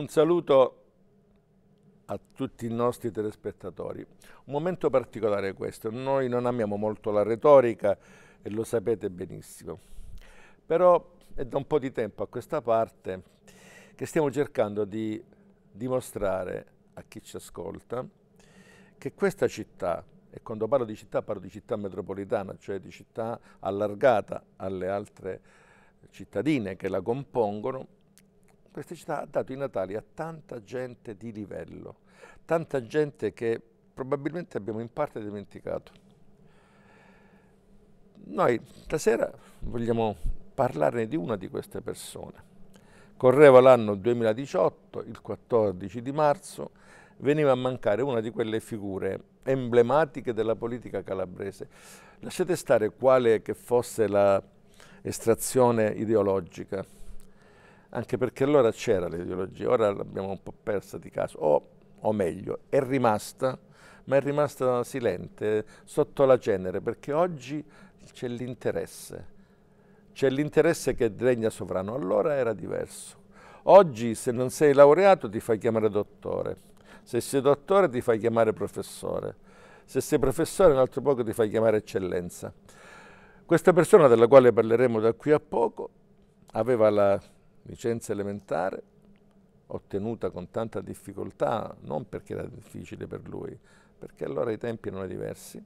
Un saluto a tutti i nostri telespettatori. Un momento particolare è questo, noi non amiamo molto la retorica e lo sapete benissimo, però è da un po' di tempo a questa parte che stiamo cercando di dimostrare a chi ci ascolta che questa città, e quando parlo di città parlo di città metropolitana, cioè di città allargata alle altre cittadine che la compongono, questa città ha dato i Natali a tanta gente di livello, tanta gente che probabilmente abbiamo in parte dimenticato. Noi stasera vogliamo parlarne di una di queste persone. Correva l'anno 2018, il 14 di marzo, veniva a mancare una di quelle figure emblematiche della politica calabrese. Lasciate stare quale che fosse la estrazione ideologica, anche perché allora c'era l'ideologia, ora l'abbiamo un po' persa di caso, o, o meglio, è rimasta, ma è rimasta silente, sotto la genere, perché oggi c'è l'interesse, c'è l'interesse che regna sovrano, allora era diverso. Oggi se non sei laureato ti fai chiamare dottore, se sei dottore ti fai chiamare professore, se sei professore un altro poco ti fai chiamare eccellenza. Questa persona della quale parleremo da qui a poco aveva la licenza elementare ottenuta con tanta difficoltà, non perché era difficile per lui, perché allora i tempi erano diversi,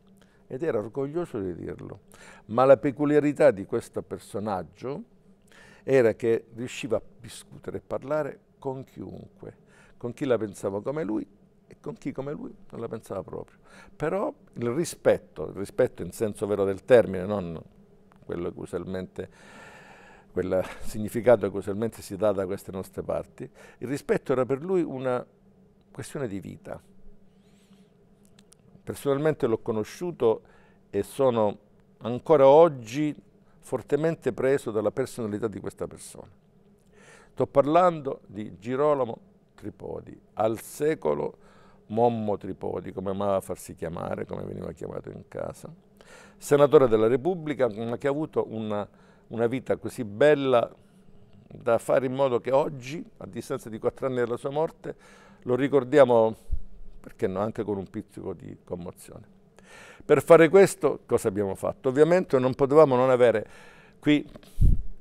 ed era orgoglioso di dirlo. Ma la peculiarità di questo personaggio era che riusciva a discutere e parlare con chiunque, con chi la pensava come lui e con chi come lui non la pensava proprio. Però il rispetto, il rispetto in senso vero del termine, non quello che usualmente quel significato che usualmente si dà da queste nostre parti, il rispetto era per lui una questione di vita. Personalmente l'ho conosciuto e sono ancora oggi fortemente preso dalla personalità di questa persona. Sto parlando di Girolamo Tripodi, al secolo Mommo Tripodi, come amava farsi chiamare, come veniva chiamato in casa, senatore della Repubblica, ma che ha avuto una una vita così bella da fare in modo che oggi, a distanza di quattro anni dalla sua morte, lo ricordiamo, perché no, anche con un pizzico di commozione. Per fare questo cosa abbiamo fatto? Ovviamente non potevamo non avere qui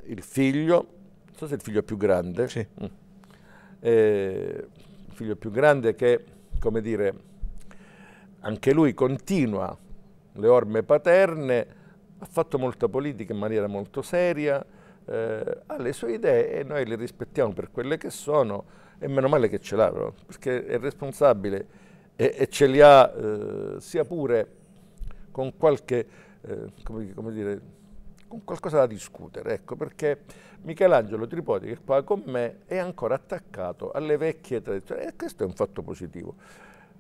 il figlio, non so se è il figlio più grande, sì. Mm. eh, il figlio più grande che, come dire, anche lui continua le orme paterne, ha fatto molta politica in maniera molto seria, eh, ha le sue idee e noi le rispettiamo per quelle che sono e meno male che ce l'ha, perché è responsabile e, e ce li ha eh, sia pure con qualche, eh, come, come dire, con qualcosa da discutere, ecco, perché Michelangelo Tripodi che è qua con me è ancora attaccato alle vecchie tradizioni e questo è un fatto positivo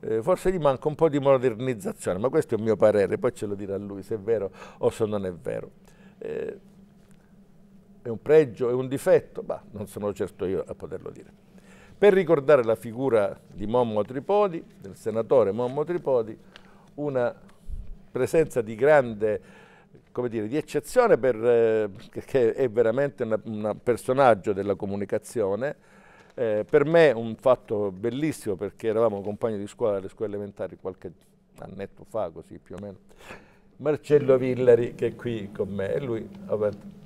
eh, forse gli manca un po' di modernizzazione, ma questo è il mio parere, poi ce lo dirà lui se è vero o se non è vero. Eh, è un pregio, è un difetto? ma non sono certo io a poterlo dire. Per ricordare la figura di Mommo Tripodi, del senatore Mommo Tripodi, una presenza di grande, come dire, di eccezione per, eh, che è veramente un personaggio della comunicazione, eh, per me è un fatto bellissimo perché eravamo compagni di scuola alle scuole elementari qualche annetto fa, così più o meno. Marcello Villari che è qui con me lui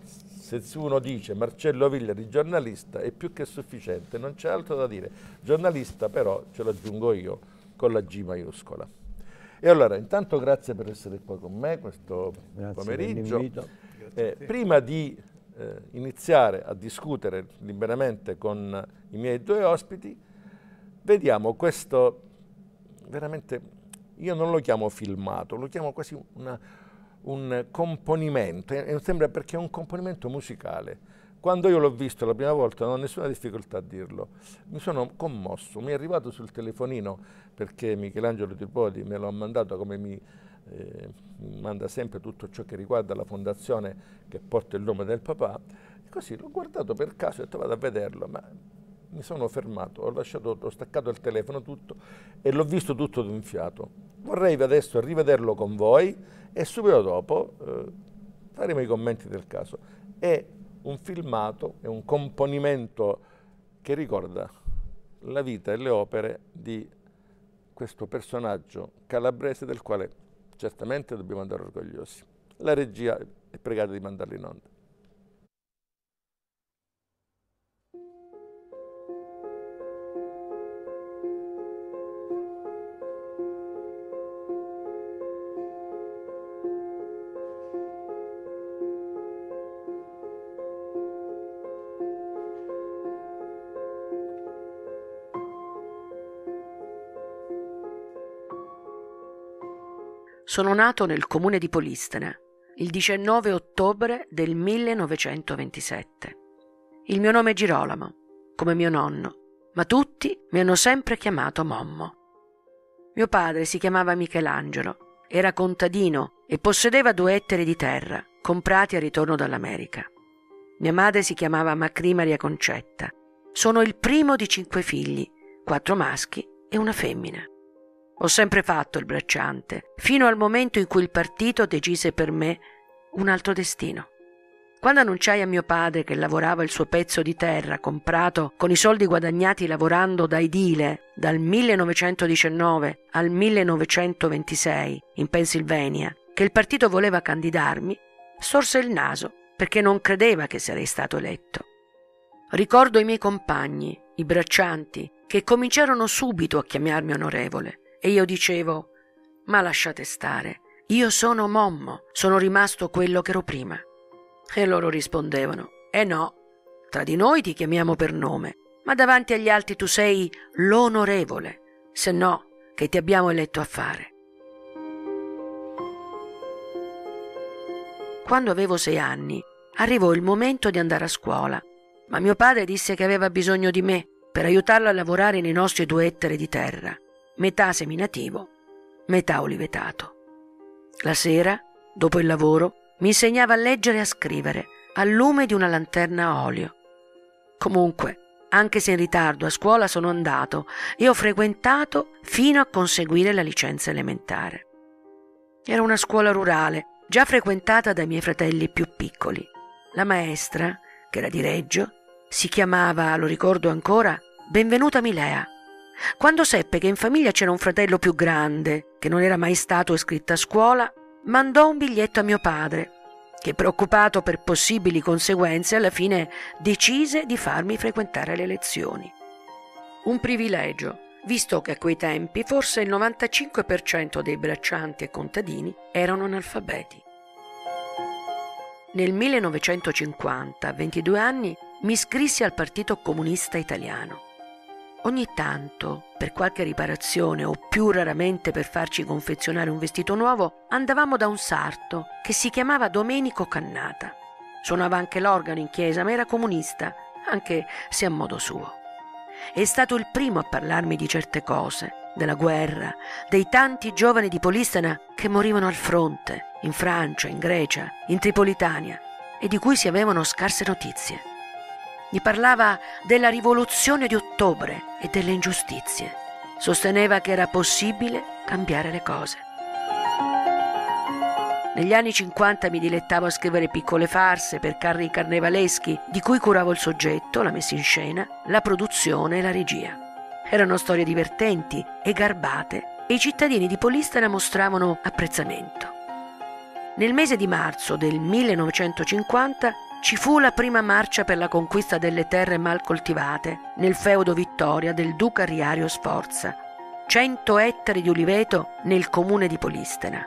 se uno dice Marcello Villari giornalista è più che sufficiente, non c'è altro da dire. Giornalista però ce l'aggiungo io con la G maiuscola. E allora intanto grazie per essere qua con me questo grazie pomeriggio. Eh, prima di eh, iniziare a discutere liberamente con i miei due ospiti, vediamo questo veramente, io non lo chiamo filmato, lo chiamo quasi una, un componimento, e sembra perché è un componimento musicale. Quando io l'ho visto la prima volta non ho nessuna difficoltà a dirlo, mi sono commosso, mi è arrivato sul telefonino perché Michelangelo Tripodi me l'ha mandato come mi eh, manda sempre tutto ciò che riguarda la fondazione che porta il nome del papà. E così l'ho guardato per caso e ho detto vado a vederlo, ma mi sono fermato, ho, lasciato, ho staccato il telefono tutto e l'ho visto tutto d'un fiato. Vorrei adesso rivederlo con voi e subito dopo eh, faremo i commenti del caso. È un filmato, è un componimento che ricorda la vita e le opere di questo personaggio calabrese del quale certamente dobbiamo andare orgogliosi. La regia è pregata di mandarli in onda. Sono nato nel comune di Polistena il 19 ottobre del 1927. Il mio nome è Girolamo, come mio nonno, ma tutti mi hanno sempre chiamato Mommo. Mio padre si chiamava Michelangelo, era contadino e possedeva due ettari di terra, comprati a ritorno dall'America. Mia madre si chiamava Macri Maria Concetta. Sono il primo di cinque figli, quattro maschi e una femmina. Ho sempre fatto il bracciante, fino al momento in cui il partito decise per me un altro destino. Quando annunciai a mio padre che lavorava il suo pezzo di terra, comprato con i soldi guadagnati lavorando da edile dal 1919 al 1926 in Pennsylvania, che il partito voleva candidarmi, sorse il naso perché non credeva che sarei stato eletto. Ricordo i miei compagni, i braccianti, che cominciarono subito a chiamarmi onorevole. E io dicevo, ma lasciate stare, io sono Mommo, sono rimasto quello che ero prima. E loro rispondevano, eh no, tra di noi ti chiamiamo per nome, ma davanti agli altri tu sei l'onorevole, se no che ti abbiamo eletto a fare. Quando avevo sei anni, arrivò il momento di andare a scuola, ma mio padre disse che aveva bisogno di me per aiutarlo a lavorare nei nostri due ettari di terra metà seminativo, metà olivetato. La sera, dopo il lavoro, mi insegnava a leggere e a scrivere, al lume di una lanterna a olio. Comunque, anche se in ritardo a scuola sono andato e ho frequentato fino a conseguire la licenza elementare. Era una scuola rurale, già frequentata dai miei fratelli più piccoli. La maestra, che era di Reggio, si chiamava, lo ricordo ancora, Benvenuta Milea quando seppe che in famiglia c'era un fratello più grande, che non era mai stato iscritto a scuola, mandò un biglietto a mio padre, che preoccupato per possibili conseguenze alla fine decise di farmi frequentare le lezioni. Un privilegio, visto che a quei tempi forse il 95% dei braccianti e contadini erano analfabeti. Nel 1950, a 22 anni, mi iscrissi al Partito Comunista Italiano. Ogni tanto, per qualche riparazione o più raramente per farci confezionare un vestito nuovo, andavamo da un sarto che si chiamava Domenico Cannata. Suonava anche l'organo in chiesa, ma era comunista, anche se a modo suo. È stato il primo a parlarmi di certe cose, della guerra, dei tanti giovani di Polistena che morivano al fronte, in Francia, in Grecia, in Tripolitania, e di cui si avevano scarse notizie. Gli parlava della rivoluzione di ottobre e delle ingiustizie. Sosteneva che era possibile cambiare le cose. Negli anni 50 mi dilettavo a scrivere piccole farse per carri carnevaleschi, di cui curavo il soggetto, la messa in scena, la produzione e la regia. Erano storie divertenti e garbate e i cittadini di Polista ne mostravano apprezzamento. Nel mese di marzo del 1950 ci fu la prima marcia per la conquista delle terre mal coltivate nel feudo Vittoria del duca Riario Sforza, 100 ettari di uliveto nel comune di Polistena.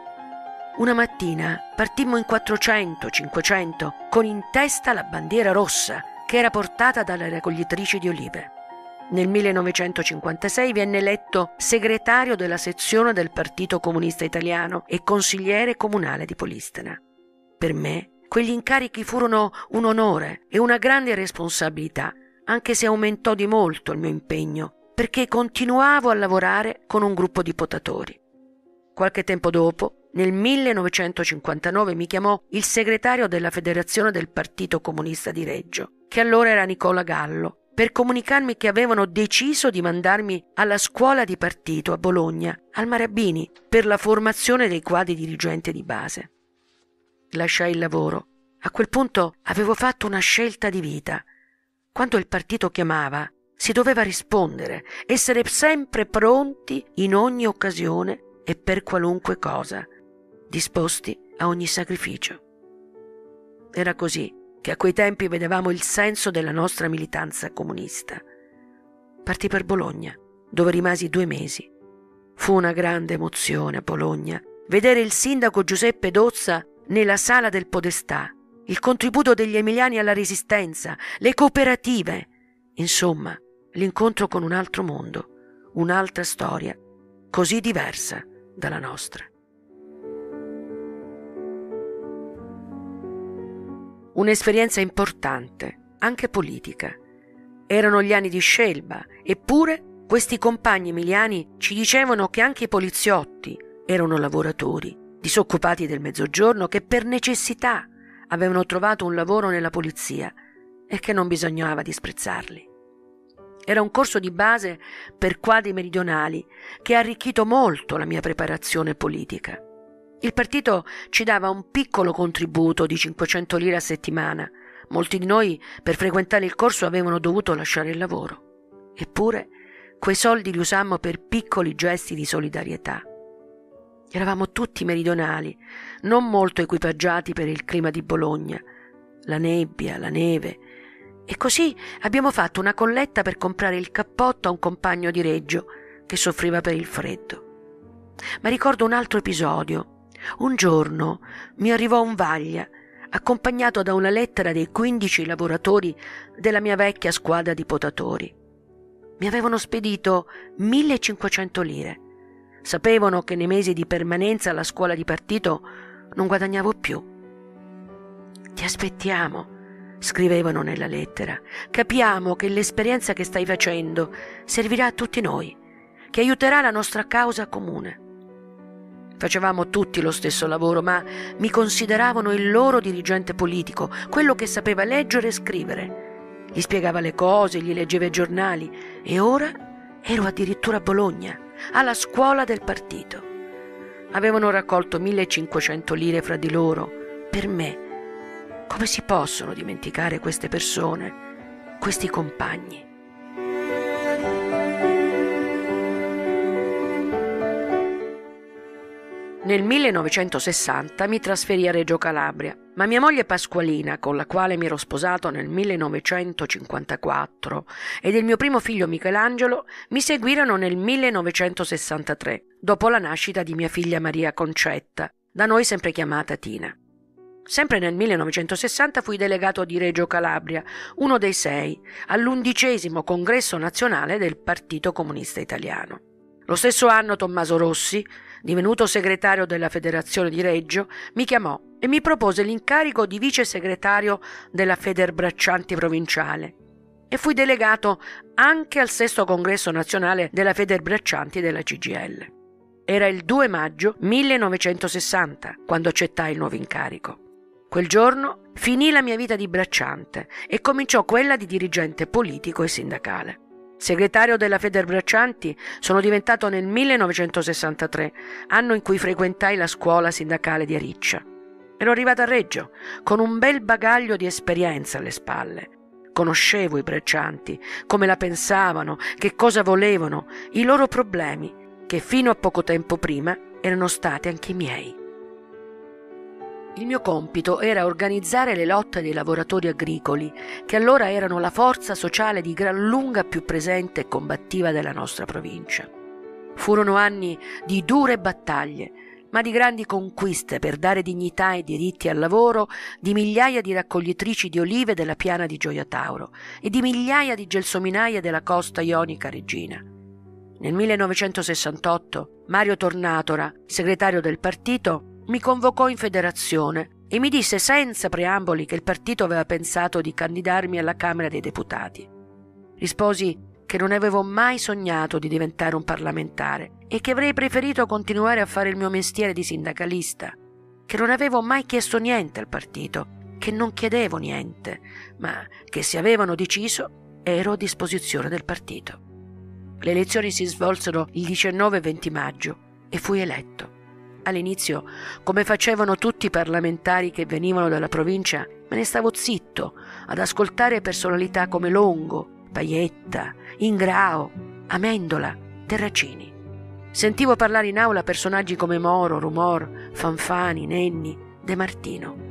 Una mattina partimmo in 400-500 con in testa la bandiera rossa che era portata dalle raccoglitrici di olive. Nel 1956 venne eletto segretario della sezione del Partito Comunista Italiano e consigliere comunale di Polistena. Per me Quegli incarichi furono un onore e una grande responsabilità, anche se aumentò di molto il mio impegno, perché continuavo a lavorare con un gruppo di potatori. Qualche tempo dopo, nel 1959 mi chiamò il segretario della federazione del Partito Comunista di Reggio, che allora era Nicola Gallo, per comunicarmi che avevano deciso di mandarmi alla scuola di partito a Bologna, al Marabini, per la formazione dei quadri dirigenti di base lasciai il lavoro. A quel punto avevo fatto una scelta di vita. Quando il partito chiamava, si doveva rispondere, essere sempre pronti in ogni occasione e per qualunque cosa, disposti a ogni sacrificio. Era così che a quei tempi vedevamo il senso della nostra militanza comunista. Partì per Bologna, dove rimasi due mesi. Fu una grande emozione a Bologna vedere il sindaco Giuseppe Dozza nella sala del Podestà, il contributo degli emiliani alla resistenza, le cooperative, insomma, l'incontro con un altro mondo, un'altra storia, così diversa dalla nostra. Un'esperienza importante, anche politica. Erano gli anni di Scelba, eppure questi compagni emiliani ci dicevano che anche i poliziotti erano lavoratori disoccupati del mezzogiorno che per necessità avevano trovato un lavoro nella polizia e che non bisognava disprezzarli. Era un corso di base per quadri meridionali che ha arricchito molto la mia preparazione politica. Il partito ci dava un piccolo contributo di 500 lire a settimana. Molti di noi per frequentare il corso avevano dovuto lasciare il lavoro. Eppure, quei soldi li usammo per piccoli gesti di solidarietà. Eravamo tutti meridionali, non molto equipaggiati per il clima di Bologna, la nebbia, la neve. E così abbiamo fatto una colletta per comprare il cappotto a un compagno di Reggio che soffriva per il freddo. Ma ricordo un altro episodio. Un giorno mi arrivò un vaglia, accompagnato da una lettera dei 15 lavoratori della mia vecchia squadra di potatori. Mi avevano spedito 1500 lire Sapevano che nei mesi di permanenza alla scuola di partito non guadagnavo più. Ti aspettiamo, scrivevano nella lettera. Capiamo che l'esperienza che stai facendo servirà a tutti noi, che aiuterà la nostra causa comune. Facevamo tutti lo stesso lavoro, ma mi consideravano il loro dirigente politico, quello che sapeva leggere e scrivere. Gli spiegava le cose, gli leggeva i giornali e ora ero addirittura a Bologna alla scuola del partito. Avevano raccolto 1500 lire fra di loro, per me. Come si possono dimenticare queste persone, questi compagni? Nel 1960 mi trasferì a Reggio Calabria, ma mia moglie Pasqualina, con la quale mi ero sposato nel 1954, ed il mio primo figlio Michelangelo mi seguirono nel 1963, dopo la nascita di mia figlia Maria Concetta, da noi sempre chiamata Tina. Sempre nel 1960 fui delegato di Reggio Calabria, uno dei sei, all'undicesimo congresso nazionale del Partito Comunista Italiano. Lo stesso anno Tommaso Rossi, divenuto segretario della Federazione di Reggio, mi chiamò e mi propose l'incarico di vice segretario della Feder Braccianti provinciale e fui delegato anche al sesto congresso nazionale della Feder Braccianti della CGL. Era il 2 maggio 1960 quando accettai il nuovo incarico. Quel giorno finì la mia vita di bracciante e cominciò quella di dirigente politico e sindacale. Segretario della Feder Braccianti, sono diventato nel 1963, anno in cui frequentai la scuola sindacale di Ariccia. Ero arrivato a Reggio con un bel bagaglio di esperienza alle spalle. Conoscevo i braccianti, come la pensavano, che cosa volevano, i loro problemi, che fino a poco tempo prima erano stati anche i miei. Il mio compito era organizzare le lotte dei lavoratori agricoli, che allora erano la forza sociale di gran lunga più presente e combattiva della nostra provincia. Furono anni di dure battaglie, ma di grandi conquiste per dare dignità e diritti al lavoro di migliaia di raccoglitrici di olive della piana di Gioia Tauro e di migliaia di gelsominaie della costa ionica regina. Nel 1968 Mario Tornatora, segretario del partito, mi convocò in federazione e mi disse senza preamboli che il partito aveva pensato di candidarmi alla Camera dei Deputati. Risposi che non avevo mai sognato di diventare un parlamentare e che avrei preferito continuare a fare il mio mestiere di sindacalista, che non avevo mai chiesto niente al partito, che non chiedevo niente, ma che se avevano deciso ero a disposizione del partito. Le elezioni si svolsero il 19 e 20 maggio e fui eletto. All'inizio, come facevano tutti i parlamentari che venivano dalla provincia, me ne stavo zitto ad ascoltare personalità come Longo, Paietta, Ingrao, Amendola, Terracini. Sentivo parlare in aula personaggi come Moro, Rumor, Fanfani, Nenni, De Martino.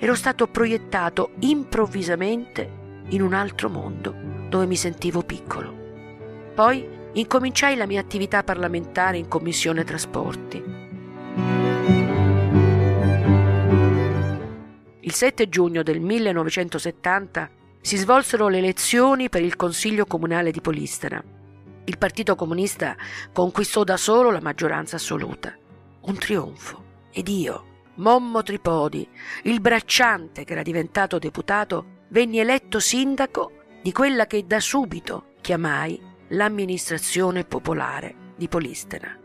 Ero stato proiettato improvvisamente in un altro mondo dove mi sentivo piccolo. Poi incominciai la mia attività parlamentare in Commissione Trasporti Il 7 giugno del 1970 si svolsero le elezioni per il Consiglio Comunale di Polistena. Il Partito Comunista conquistò da solo la maggioranza assoluta. Un trionfo. Ed io, Mommo Tripodi, il bracciante che era diventato deputato, venni eletto sindaco di quella che da subito chiamai l'amministrazione popolare di Polistena.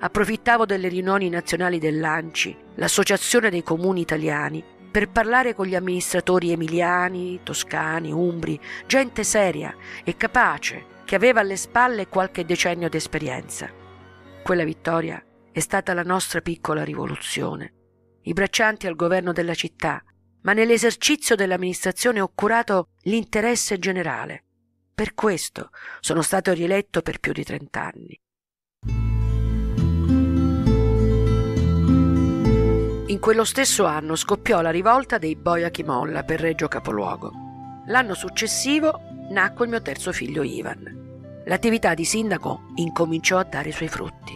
Approfittavo delle riunioni nazionali dell'ANCI, l'Associazione dei Comuni Italiani, per parlare con gli amministratori emiliani, toscani, umbri, gente seria e capace che aveva alle spalle qualche decennio d'esperienza. Quella vittoria è stata la nostra piccola rivoluzione. I braccianti al governo della città, ma nell'esercizio dell'amministrazione ho curato l'interesse generale. Per questo sono stato rieletto per più di trent'anni. In quello stesso anno scoppiò la rivolta dei Boia Chimolla per Reggio Capoluogo. L'anno successivo nacque il mio terzo figlio Ivan. L'attività di sindaco incominciò a dare i suoi frutti.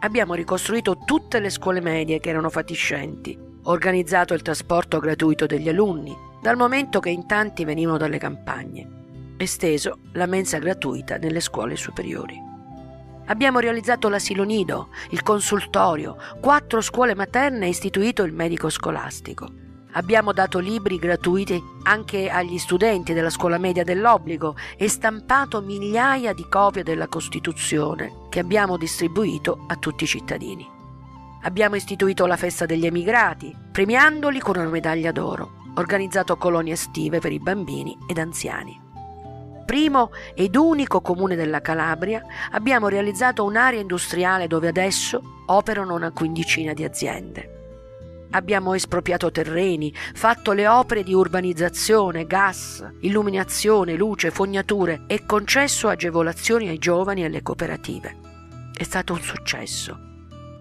Abbiamo ricostruito tutte le scuole medie che erano fatiscenti, organizzato il trasporto gratuito degli alunni, dal momento che in tanti venivano dalle campagne, esteso la mensa gratuita nelle scuole superiori. Abbiamo realizzato l'asilo nido, il consultorio, quattro scuole materne e istituito il medico scolastico. Abbiamo dato libri gratuiti anche agli studenti della scuola media dell'obbligo e stampato migliaia di copie della Costituzione che abbiamo distribuito a tutti i cittadini. Abbiamo istituito la festa degli emigrati, premiandoli con una medaglia d'oro, organizzato colonie estive per i bambini ed anziani primo ed unico comune della Calabria, abbiamo realizzato un'area industriale dove adesso operano una quindicina di aziende. Abbiamo espropriato terreni, fatto le opere di urbanizzazione, gas, illuminazione, luce, fognature e concesso agevolazioni ai giovani e alle cooperative. È stato un successo.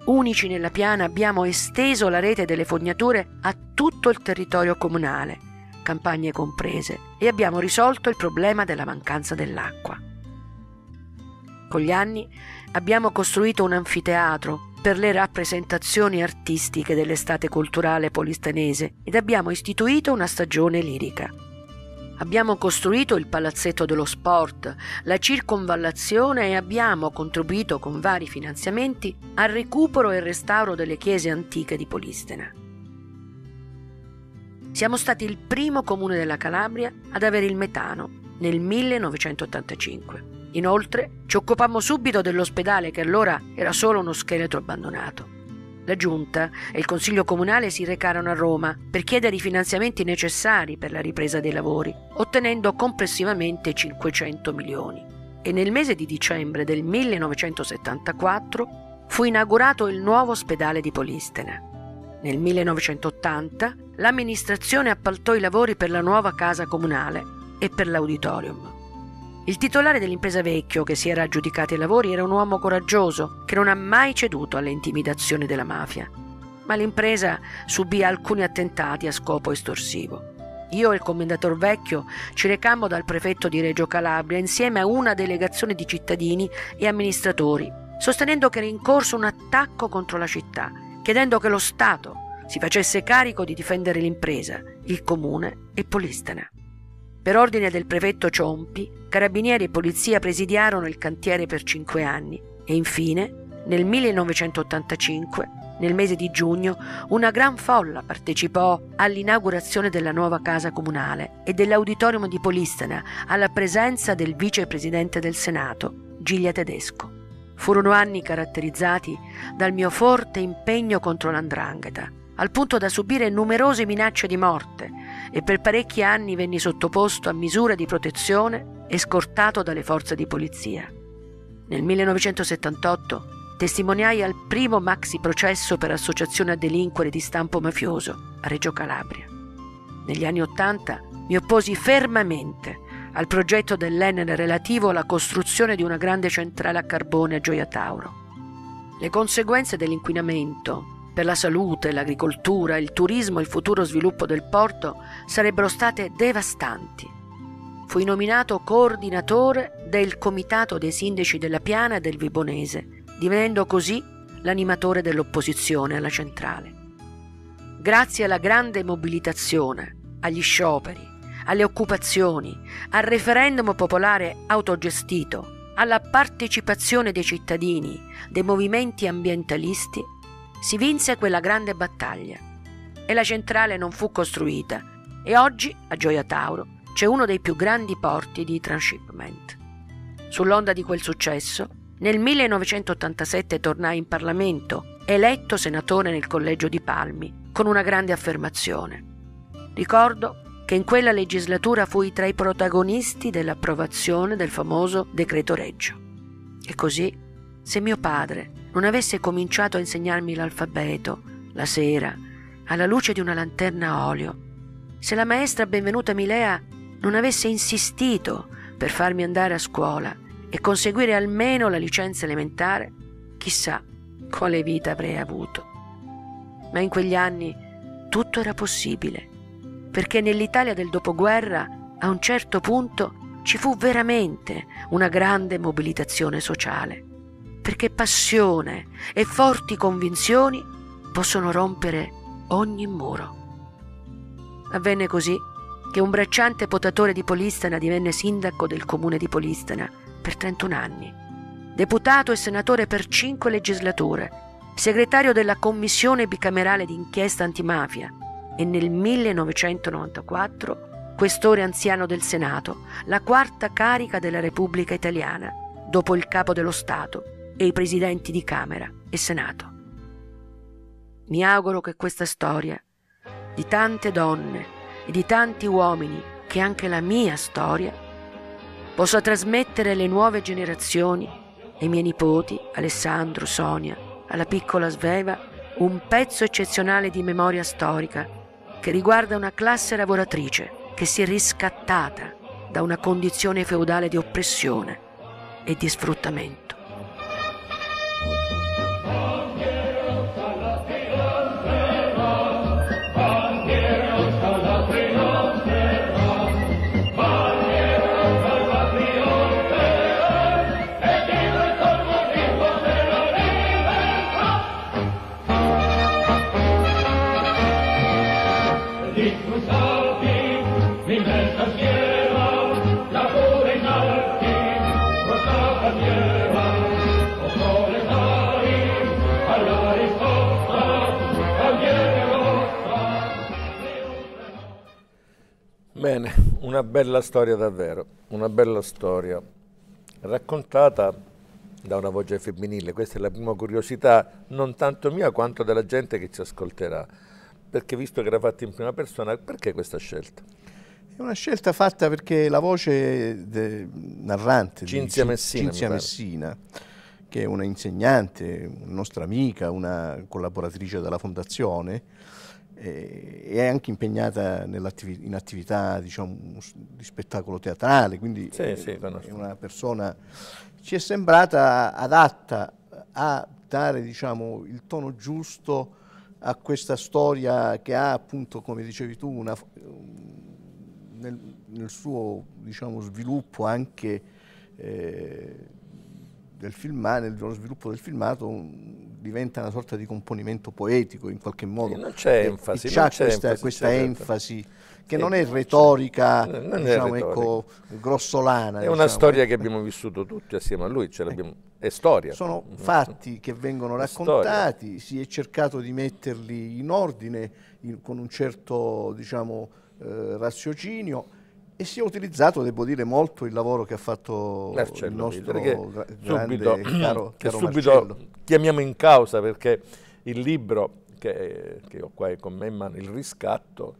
Unici nella piana abbiamo esteso la rete delle fognature a tutto il territorio comunale campagne comprese, e abbiamo risolto il problema della mancanza dell'acqua. Con gli anni abbiamo costruito un anfiteatro per le rappresentazioni artistiche dell'estate culturale polistenese ed abbiamo istituito una stagione lirica. Abbiamo costruito il palazzetto dello sport, la circonvallazione e abbiamo contribuito con vari finanziamenti al recupero e restauro delle chiese antiche di Polistena. Siamo stati il primo comune della Calabria ad avere il metano nel 1985. Inoltre ci occupammo subito dell'ospedale che allora era solo uno scheletro abbandonato. La giunta e il consiglio comunale si recarono a Roma per chiedere i finanziamenti necessari per la ripresa dei lavori, ottenendo complessivamente 500 milioni. E nel mese di dicembre del 1974 fu inaugurato il nuovo ospedale di Polistena. Nel 1980 l'amministrazione appaltò i lavori per la nuova casa comunale e per l'auditorium. Il titolare dell'impresa vecchio che si era aggiudicato i lavori era un uomo coraggioso che non ha mai ceduto alle intimidazioni della mafia, ma l'impresa subì alcuni attentati a scopo estorsivo. Io e il commendator vecchio ci recammo dal prefetto di Reggio Calabria insieme a una delegazione di cittadini e amministratori, sostenendo che era in corso un attacco contro la città, chiedendo che lo Stato si facesse carico di difendere l'impresa, il comune e Polistena. Per ordine del prefetto Ciompi, carabinieri e polizia presidiarono il cantiere per cinque anni e infine, nel 1985, nel mese di giugno, una gran folla partecipò all'inaugurazione della nuova casa comunale e dell'auditorium di Polistena alla presenza del vicepresidente del Senato, Giglia Tedesco. Furono anni caratterizzati dal mio forte impegno contro l'andrangheta, al punto da subire numerose minacce di morte e per parecchi anni venne sottoposto a misure di protezione e scortato dalle forze di polizia. Nel 1978 testimoniai al primo maxi processo per associazione a delinquere di stampo mafioso a Reggio Calabria. Negli anni Ottanta mi opposi fermamente al progetto dell'Enel relativo alla costruzione di una grande centrale a carbone a Gioia Tauro. Le conseguenze dell'inquinamento per la salute, l'agricoltura, il turismo e il futuro sviluppo del porto sarebbero state devastanti. Fui nominato coordinatore del Comitato dei Sindaci della Piana e del Vibonese, divenendo così l'animatore dell'opposizione alla centrale. Grazie alla grande mobilitazione, agli scioperi, alle occupazioni, al referendum popolare autogestito, alla partecipazione dei cittadini, dei movimenti ambientalisti si vinse quella grande battaglia e la centrale non fu costruita e oggi a Gioia Tauro c'è uno dei più grandi porti di transshipment. Sull'onda di quel successo, nel 1987 tornai in Parlamento, eletto senatore nel collegio di Palmi, con una grande affermazione. Ricordo che in quella legislatura fui tra i protagonisti dell'approvazione del famoso decreto Reggio. E così, se mio padre non avesse cominciato a insegnarmi l'alfabeto, la sera, alla luce di una lanterna a olio, se la maestra benvenuta Milea non avesse insistito per farmi andare a scuola e conseguire almeno la licenza elementare, chissà quale vita avrei avuto. Ma in quegli anni tutto era possibile, perché nell'Italia del dopoguerra a un certo punto ci fu veramente una grande mobilitazione sociale perché passione e forti convinzioni possono rompere ogni muro. Avvenne così che un bracciante potatore di Polistana divenne sindaco del comune di Polistana per 31 anni, deputato e senatore per 5 legislature, segretario della commissione bicamerale d'inchiesta antimafia e nel 1994 questore anziano del Senato, la quarta carica della Repubblica italiana, dopo il capo dello Stato, e i presidenti di Camera e Senato. Mi auguro che questa storia di tante donne e di tanti uomini, che è anche la mia storia, possa trasmettere alle nuove generazioni, ai miei nipoti, Alessandro, Sonia, alla piccola Sveva, un pezzo eccezionale di memoria storica che riguarda una classe lavoratrice che si è riscattata da una condizione feudale di oppressione e di sfruttamento. Bene, una bella storia davvero, una bella storia raccontata da una voce femminile. Questa è la prima curiosità, non tanto mia quanto della gente che ci ascolterà. Perché visto che era fatta in prima persona, perché questa scelta? È una scelta fatta perché la voce narrante Cinzia Messina, Cinzia Messina che è una insegnante, una nostra amica, una collaboratrice della fondazione, e è anche impegnata in attività diciamo, di spettacolo teatrale, quindi sì, è, sì, è, una persona ci è sembrata adatta a dare diciamo, il tono giusto a questa storia che ha appunto, come dicevi tu, una, nel, nel, suo diciamo, sviluppo anche eh, del filmato, nello sviluppo del filmato, diventa una sorta di componimento poetico in qualche modo. non c'è eh, enfasi. C'è questa, enfasi, questa certo. enfasi che non è retorica, non è diciamo, ecco, retorica. Ecco, grossolana. È diciamo. una storia eh. che abbiamo vissuto tutti assieme a lui, è storia. Sono mm. fatti che vengono raccontati, si è cercato di metterli in ordine in, con un certo diciamo, eh, raziocinio e si è utilizzato, devo dire, molto il lavoro che ha fatto Marcello, il nostro gra grande subito, caro, caro subito Marcello. chiamiamo in causa perché il libro che, che ho qua con me in mano, Il riscatto,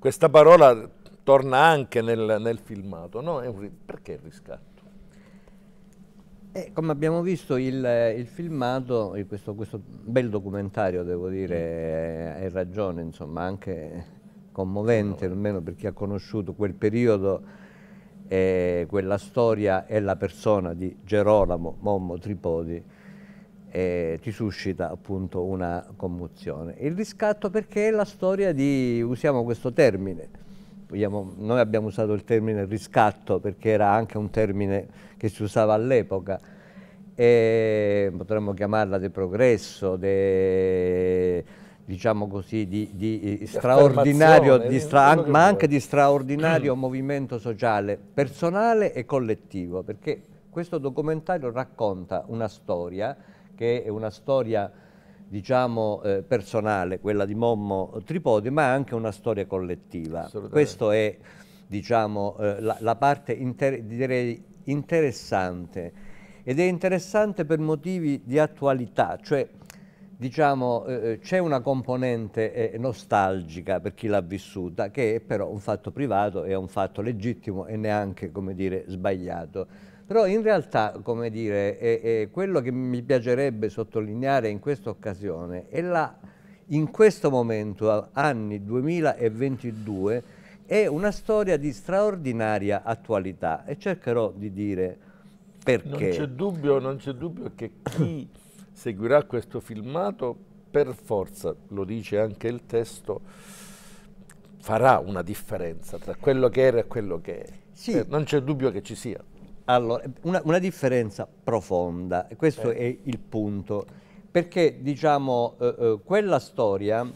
questa parola torna anche nel, nel filmato, no? perché il riscatto? E eh, come abbiamo visto il, il filmato, questo, questo, bel documentario devo dire, mm. eh, hai ragione insomma anche commovente, almeno per chi ha conosciuto quel periodo e eh, quella storia e la persona di Gerolamo Mommo Tripodi eh, ti suscita appunto una commozione. Il riscatto perché è la storia di, usiamo questo termine, vogliamo, noi abbiamo usato il termine riscatto perché era anche un termine che si usava all'epoca, eh, potremmo chiamarla de progresso, de diciamo così, di, di eh, straordinario, di stra ma anche di straordinario mm. movimento sociale, personale e collettivo, perché questo documentario racconta una storia che è una storia diciamo eh, personale, quella di Mommo Tripodi, ma anche una storia collettiva. Questa è diciamo, eh, la, la, parte inter interessante ed è interessante per motivi di attualità, cioè diciamo, eh, eh, c'è una componente eh, nostalgica per chi l'ha vissuta, che è però un fatto privato è un fatto legittimo e neanche, come dire, sbagliato. Però in realtà, come dire, è, è quello che mi piacerebbe sottolineare in questa occasione è la, in questo momento, anni 2022, è una storia di straordinaria attualità e cercherò di dire perché. Non c'è dubbio, non c'è dubbio che chi seguirà questo filmato per forza, lo dice anche il testo, farà una differenza tra quello che era e quello che è. Sì. Eh, non c'è dubbio che ci sia. Allora, una, una differenza profonda, questo eh. è il punto, perché diciamo eh, eh, quella storia,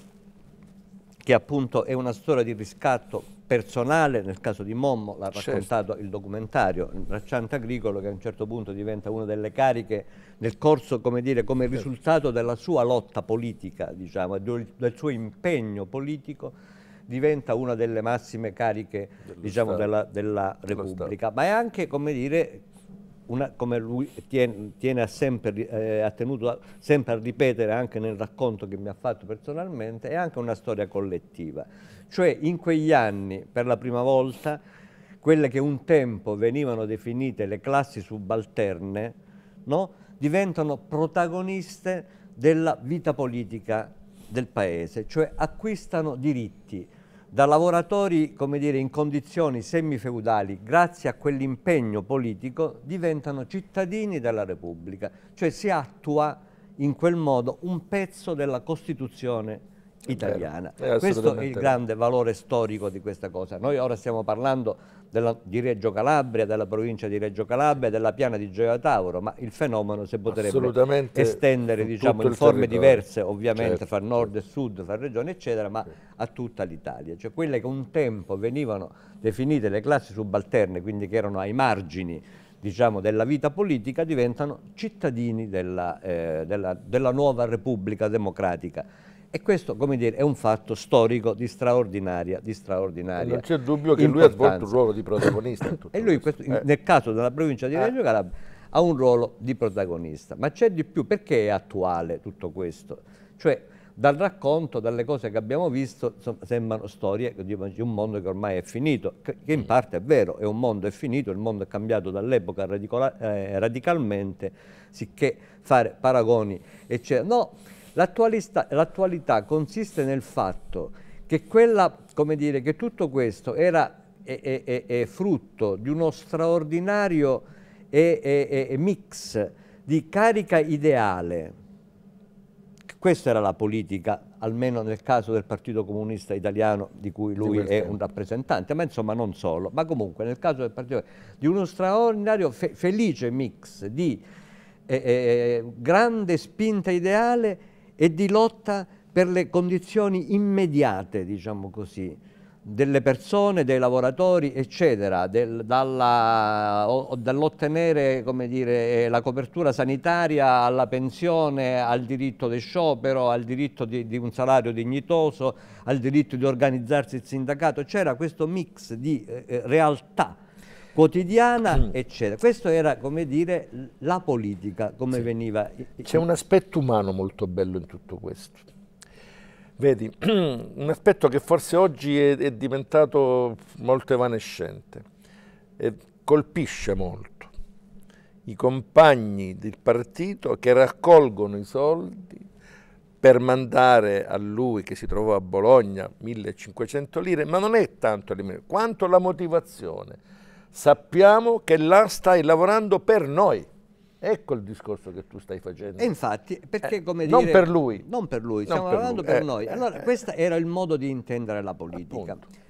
che appunto è una storia di riscatto personale, nel caso di Mommo l'ha certo. raccontato certo. il documentario, il bracciante agricolo che a un certo punto diventa una delle cariche nel corso, come dire, come certo. risultato della sua lotta politica, diciamo, del suo impegno politico, diventa una delle massime cariche diciamo, della, della Repubblica, ma è anche, come dire, una, come lui tiene, tiene sempre, eh, ha tenuto sempre a ripetere anche nel racconto che mi ha fatto personalmente, è anche una storia collettiva. Cioè in quegli anni, per la prima volta, quelle che un tempo venivano definite le classi subalterne, no? diventano protagoniste della vita politica del paese, cioè acquistano diritti da lavoratori come dire, in condizioni semifeudali, grazie a quell'impegno politico, diventano cittadini della Repubblica, cioè si attua in quel modo un pezzo della Costituzione italiana. È Questo è il grande valore storico di questa cosa. Noi ora stiamo parlando della, di Reggio Calabria, della provincia di Reggio Calabria, della piana di Gioia Tauro, ma il fenomeno si potrebbe estendere diciamo, in forme territorio. diverse, ovviamente, certo. fra nord e sud, fra regioni, eccetera, ma a tutta l'Italia. Cioè quelle che un tempo venivano definite le classi subalterne, quindi che erano ai margini diciamo, della vita politica, diventano cittadini della, eh, della, della nuova Repubblica Democratica e questo, come dire, è un fatto storico di straordinaria, di straordinaria Non c'è dubbio che importanza. lui ha svolto un ruolo di protagonista. e lui, questo, eh. nel caso della provincia di eh. Reggio Calabria, ha un ruolo di protagonista. Ma c'è di più, perché è attuale tutto questo? Cioè, dal racconto, dalle cose che abbiamo visto, insomma, sembrano storie di un mondo che ormai è finito, che in mm. parte è vero, è un mondo è finito, il mondo è cambiato dall'epoca eh, radicalmente, sicché fare paragoni, eccetera. No, L'attualità, consiste nel fatto che, quella, dire, che tutto questo era, è, è, è, frutto di uno straordinario mix di carica ideale. Questa era la politica, almeno nel caso del Partito Comunista Italiano di cui lui di è un rappresentante, ma insomma non solo, ma comunque nel caso del Partito Comunista, di uno straordinario fe- felice mix di eh, eh, eh grande spinta ideale e di lotta per le condizioni immediate, diciamo così, delle persone, dei lavoratori, eccetera, dall'ottenere eh, la copertura sanitaria alla pensione, al diritto di sciopero, al diritto di, di, un salario dignitoso, al diritto di organizzarsi il sindacato. C'era questo mix di eh, eh realtà quotidiana, mm. eccetera. Questo era, come dire, la politica, come sì. veniva... C'è un aspetto umano molto bello in tutto questo. Vedi, un aspetto che forse oggi è, è diventato molto evanescente, e colpisce molto i compagni del partito che raccolgono i soldi per mandare a lui che si trovava a Bologna 1500 lire, ma non è tanto quanto la motivazione sappiamo che là stai lavorando per noi. Ecco il discorso che tu stai facendo. E infatti, perché eh, come eh, dire... Non per lui. Non per lui, stiamo per lavorando lui. per eh, noi. Eh, allora, eh, questo eh. era il modo di intendere la politica. Appunto.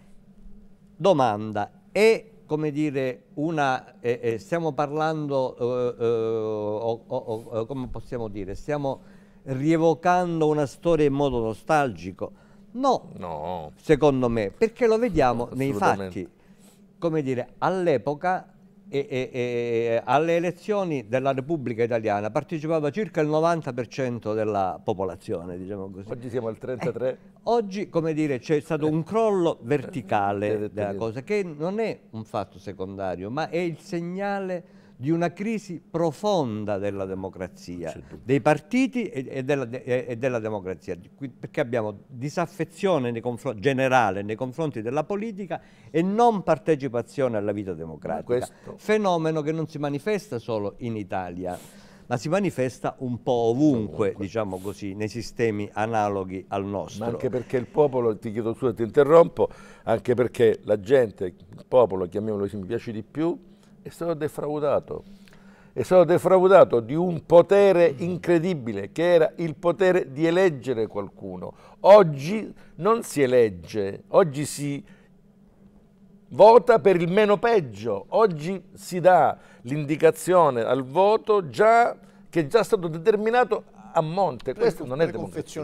Domanda, è come dire una... stiamo parlando, o, o, o, come possiamo dire, stiamo rievocando una storia in modo nostalgico? No, no. secondo me, perché lo vediamo no, nei fatti come dire, all'epoca e, e, e, alle elezioni della Repubblica Italiana partecipava circa il 90% della popolazione, diciamo Oggi siamo al 33%. Eh, oggi, come dire, c'è stato un crollo verticale eh, della cosa, che non è un fatto secondario, ma è il segnale di una crisi profonda della democrazia, dei partiti e, della, e della democrazia, perché abbiamo disaffezione nei generale nei confronti della politica e non partecipazione alla vita democratica, Questo. fenomeno che non si manifesta solo in Italia, ma si manifesta un po' ovunque, diciamo così, nei sistemi analoghi al nostro. Ma anche perché il popolo, ti chiedo scusa, ti interrompo, anche perché la gente, il popolo, chiamiamolo così, mi piace di più, è stato defraudato. È stato defraudato di un potere incredibile che era il potere di eleggere qualcuno. Oggi non si elegge, oggi si vota per il meno peggio. Oggi si dà l'indicazione al voto già, che è già stato determinato a monte. Questo non è democrazia.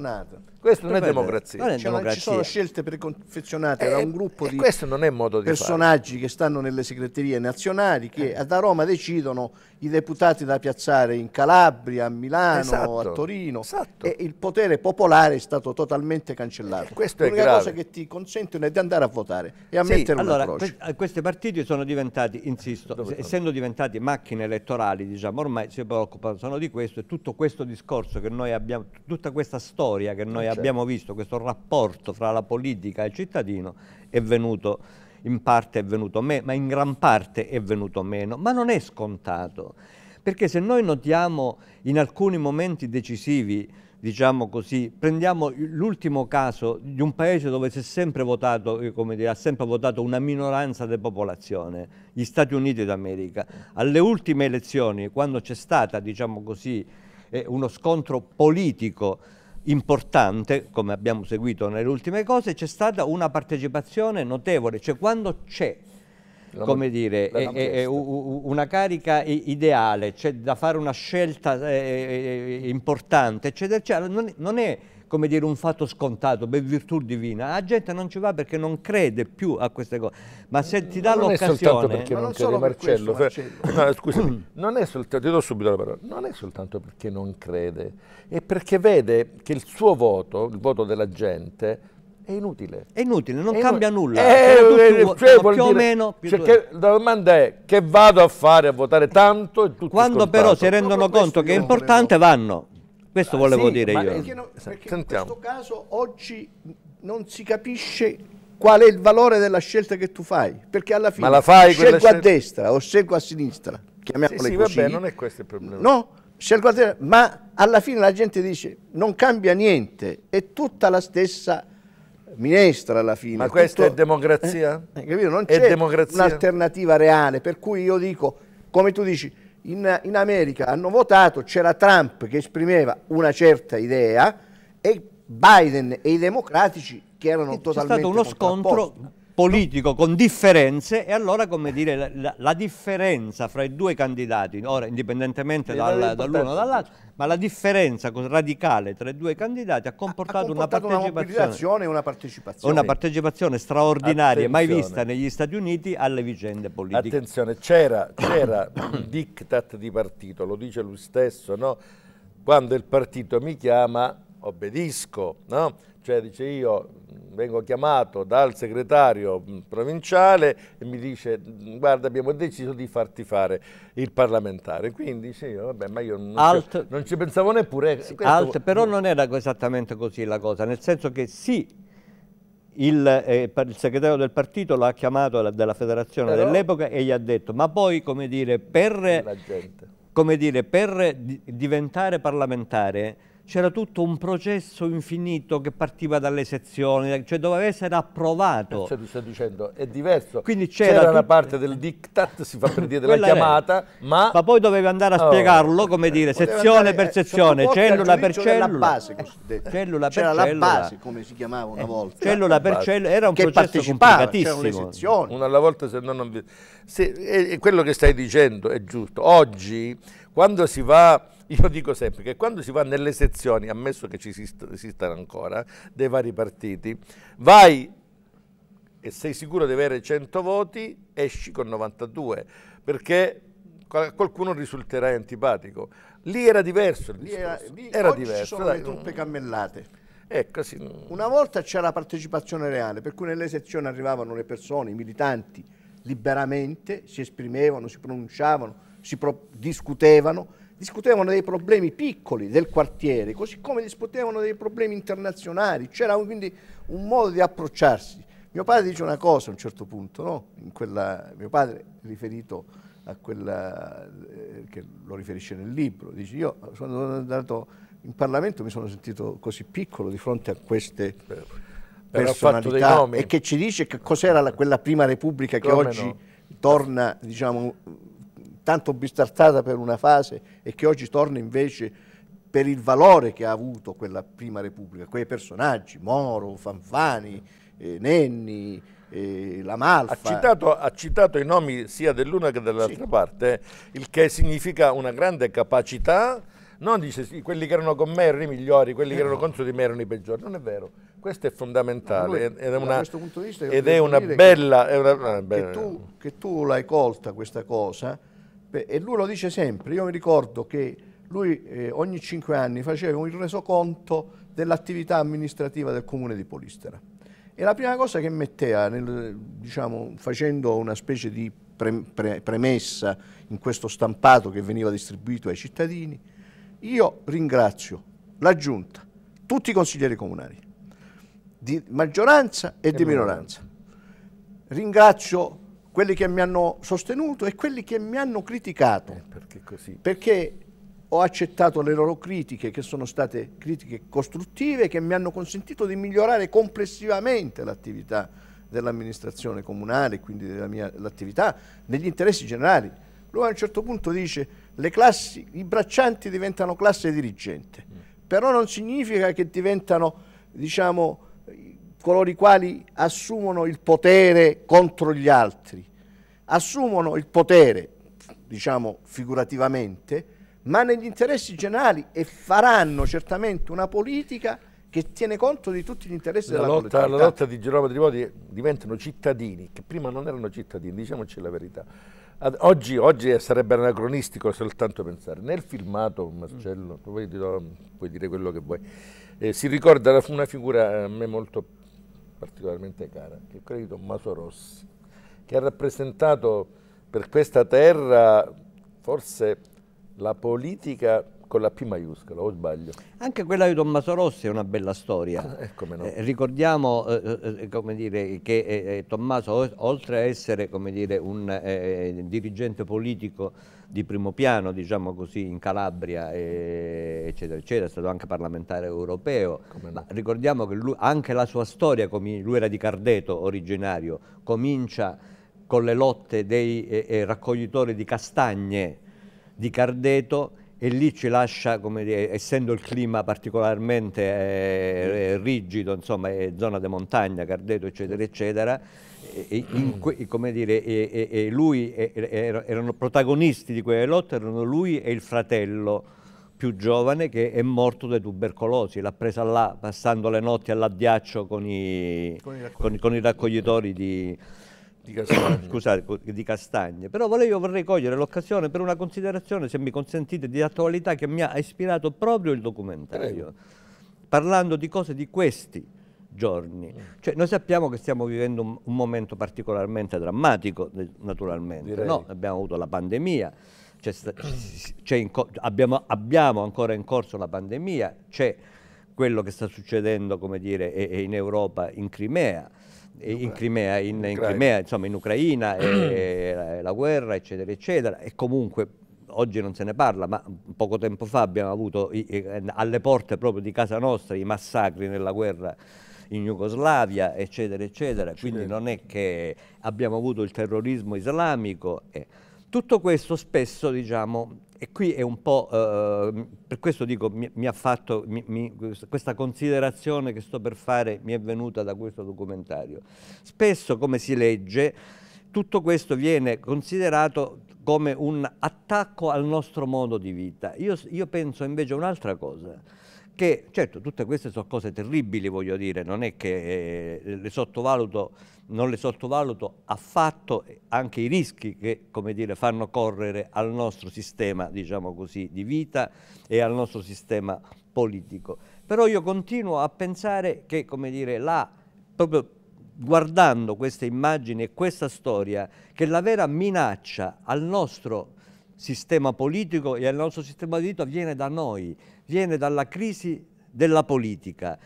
Questo non è democrazia. Non è cioè, Ci sono scelte preconfezionate eh, da un gruppo eh, di personaggi che stanno nelle segreterie nazionali che eh. ad Roma decidono i deputati da piazzare in Calabria, a Milano, esatto, a Torino esatto. e il potere popolare è stato totalmente cancellato. Eh, L'unica cosa che ti consentono è di andare a votare e a sì, mettere allora, croce. Que eh, questi partiti sono diventati, insisto, Dove essendo diventati macchine elettorali, diciamo, ormai si preoccupano di questo e tutto questo discorso che noi abbiamo, tutta questa storia che noi abbiamo certo. abbiamo visto questo rapporto fra la politica e il cittadino è venuto in parte è venuto meno, ma in gran parte è venuto meno, ma non è scontato, perché se noi notiamo in alcuni momenti decisivi, diciamo così, prendiamo l'ultimo caso di un paese dove si è sempre votato, eh, dire, ha sempre votato una minoranza di popolazione, gli Stati Uniti d'America. Alle ultime elezioni, quando c'è stata, diciamo così, eh, uno scontro politico importante, come abbiamo seguito nelle ultime cose, c'è stata una partecipazione notevole, cioè quando c'è come dire, è, è eh, eh, una carica ideale, c'è cioè da fare una scelta eh, eh, importante, eccetera, eccetera, non, non è come dire, un fatto scontato, per virtù divina. La gente non ci va perché non crede più a queste cose. Ma se ti dà l'occasione... Ma non, solo Marcello. Questo, scusami, non è soltanto... Ti do subito la parola. Non è soltanto perché non crede, è perché vede che il suo voto, il voto della gente, è inutile. È inutile, non è inutile. cambia nulla. è, eh, tutti, eh, cioè, più dire, o meno. Più cioè che, la domanda è che vado a fare a votare tanto e tutto Quando scontato. però si rendono conto che è importante, volevo. vanno. Questo ah, volevo sì, dire io. Perché, no, esatto. perché in questo caso oggi non si capisce qual è il valore della scelta che tu fai, perché alla fine scelgo scelta... a destra o scelgo a sinistra, chiamiamole sì, sì, così. Vabbè, non è questo il problema. No, scelgo a destra, ma alla fine la gente dice non cambia niente, è tutta la stessa minestra alla fine. Ma questa tutto... è democrazia? Eh, eh capito? Non c'è un'alternativa reale, per cui io dico, come tu dici, in, in America hanno votato, c'era Trump che esprimeva una certa idea e Biden e i democratici che erano C'è totalmente... C'è stato uno scontro politico con differenze e allora come dire la, la, la differenza fra i due candidati, ora indipendentemente dal, dall'uno o dall'altro, ma la differenza radicale tra i due candidati ha comportato, ha comportato una, partecipazione, una, una, partecipazione. una partecipazione straordinaria, Attenzione. mai vista negli Stati Uniti, alle vicende politiche. Attenzione, c'era, il diktat di partito, lo dice lui stesso, no? quando il partito mi chiama obbedisco, no? cioè dice io vengo chiamato dal segretario provinciale e mi dice guarda abbiamo deciso di farti fare il parlamentare quindi dice io vabbè ma io non, alt, ci, non ci, pensavo neppure eh, sì, alt, però non era esattamente così la cosa nel senso che sì il, eh, il segretario del partito l'ha chiamato della federazione dell'epoca e gli ha detto ma poi come dire per, come dire, per diventare parlamentare c'era tutto un processo infinito che partiva dalle sezioni, cioè doveva essere approvato. Cioè, tu stai dicendo, è diverso. Quindi c'era una parte del diktat, si fa per dire della chiamata, ma... ma... poi dovevi andare a oh, spiegarlo, come eh, dire, sezione andare, per eh, sezione, cellula per cellula. Base, cellula per c'era cellula. la base, come si chiamava una eh, volta. Cellula per cellula, era un che processo complicatissimo. Una alla volta se no non... Se, è, è quello che stai dicendo è giusto. Oggi, quando si va io dico sempre che quando si va nelle sezioni, ammesso che ci esistano ancora, dei vari partiti, vai e sei sicuro di avere 100 voti, esci con 92, perché qualcuno risulterà antipatico. Lì era diverso lì era, lì era diverso. sono dai, le truppe cammellate. Ecco, sì. Una volta c'era la partecipazione reale, per cui nelle sezioni arrivavano le persone, i militanti, liberamente, si esprimevano, si pronunciavano, si pro discutevano discutevano dei problemi piccoli del quartiere, così come discutevano dei problemi internazionali, c'era quindi un modo di approcciarsi. Mio padre dice una cosa a un certo punto, no? quella, mio padre riferito a quella eh, che lo riferisce nel libro, dice io sono andato in Parlamento mi sono sentito così piccolo di fronte a queste personalità e che ci dice che cos'era la, quella prima repubblica che Come oggi no. torna diciamo tanto bistartata per una fase e che oggi torna invece per il valore che ha avuto quella prima Repubblica, quei personaggi, Moro, Fanfani, eh, Nenni, eh, la Malfa. Ha citato, ha citato, i nomi sia dell'una che dell'altra sì. parte, eh, il che significa una grande capacità, non dice sì, quelli che erano con me erano i migliori, quelli eh che erano no. contro di me erano i peggiori, non è vero. Questo è fondamentale lui, ed è una, ed è una bella... Che, è una, una eh, bella... Che tu, che tu l'hai colta questa cosa, e lui lo dice sempre, io mi ricordo che lui eh, ogni cinque anni faceva un resoconto dell'attività amministrativa del comune di Polistera. E la prima cosa che metteva, nel, diciamo, facendo una specie di pre pre premessa in questo stampato che veniva distribuito ai cittadini, io ringrazio la Giunta, tutti i consiglieri comunali, di maggioranza e, e di minoranza. Ringrazio quelli che mi hanno sostenuto e quelli che mi hanno criticato. Eh, perché, perché ho accettato le loro critiche, che sono state critiche costruttive, che mi hanno consentito di migliorare complessivamente l'attività dell'amministrazione comunale, quindi mia, l'attività, negli interessi generali. Lui a un certo punto dice le classi, i braccianti diventano classe dirigente, mm. però non significa che diventano, diciamo, coloro i quali assumono il potere contro gli altri, assumono il potere, diciamo figurativamente, ma negli interessi generali e faranno certamente una politica che tiene conto di tutti gli interessi la della lotta, La lotta di Gerolamo Trivodi diventano cittadini, che prima non erano cittadini, diciamoci la verità. Ad, oggi, oggi, sarebbe anacronistico soltanto pensare. Nel filmato, Marcello, mm. puoi, dire quello che vuoi, eh, si ricorda una figura eh, a me molto particolarmente cara, che è quella di Tommaso Rossi, che ha rappresentato per questa terra forse la politica con la P maiuscola, o sbaglio? Anche quella di Tommaso Rossi è una bella storia. Ah, ecco no. eh, ricordiamo eh, eh, eh dire, che eh, Tommaso, oltre a essere dire, un dirigente politico di primo piano, diciamo così, in Calabria, eccetera, eccetera, è stato anche parlamentare europeo, no. ricordiamo che lui, anche la sua storia, lui era di Cardeto originario, comincia con le lotte dei raccoglitori di castagne di Cardeto e lì ci lascia, dire, essendo il clima particolarmente eh, eh rigido, insomma, eh, zona di montagna, Cardeto, eccetera, eccetera, e, in, come dire, e, e, lui erano protagonisti di quelle lotte, erano lui e il fratello più giovane che è morto di tubercolosi, l'ha presa là, passando le notti all'addiaccio con i, con i, con i raccoglitori di di castagne. Scusate, di castagne. Però io vorrei cogliere l'occasione per una considerazione, se mi consentite, di attualità che mi ha ispirato proprio il documentario. Prego. Parlando di cose di questi giorni. Mm. Cioè, noi sappiamo che stiamo vivendo un, un momento particolarmente drammatico, naturalmente. No? Abbiamo avuto la pandemia, c è, c abbiamo, abbiamo, ancora in corso la pandemia, c'è quello che sta succedendo, come dire, è, in Europa, in Crimea in Crimea, in, in Crimea, insomma in Ucraina, e, la, la guerra, eccetera, eccetera, e comunque oggi non se ne parla, ma poco tempo fa abbiamo avuto alle porte proprio di casa nostra i massacri nella guerra in Jugoslavia, eccetera, eccetera. Quindi non è che abbiamo avuto il terrorismo islamico. tutto questo spesso, diciamo, e qui è un po', eh, ehm, per questo dico, mi, mi ha fatto, mi, mi, questa considerazione che sto per fare mi è venuta da questo documentario. Spesso, come si legge, tutto questo viene considerato come un attacco al nostro modo di vita. Io, io penso invece a un'altra cosa, che certo tutte queste sono cose terribili, voglio dire, non è che eh, le sottovaluto non le sottovaluto affatto anche i rischi che dire, fanno correre al nostro sistema diciamo così, di vita e al nostro sistema politico. Però io continuo a pensare che dire, là, proprio guardando queste immagini e questa storia, che la vera minaccia al nostro sistema politico e al nostro sistema di vita viene da noi, viene dalla crisi della politica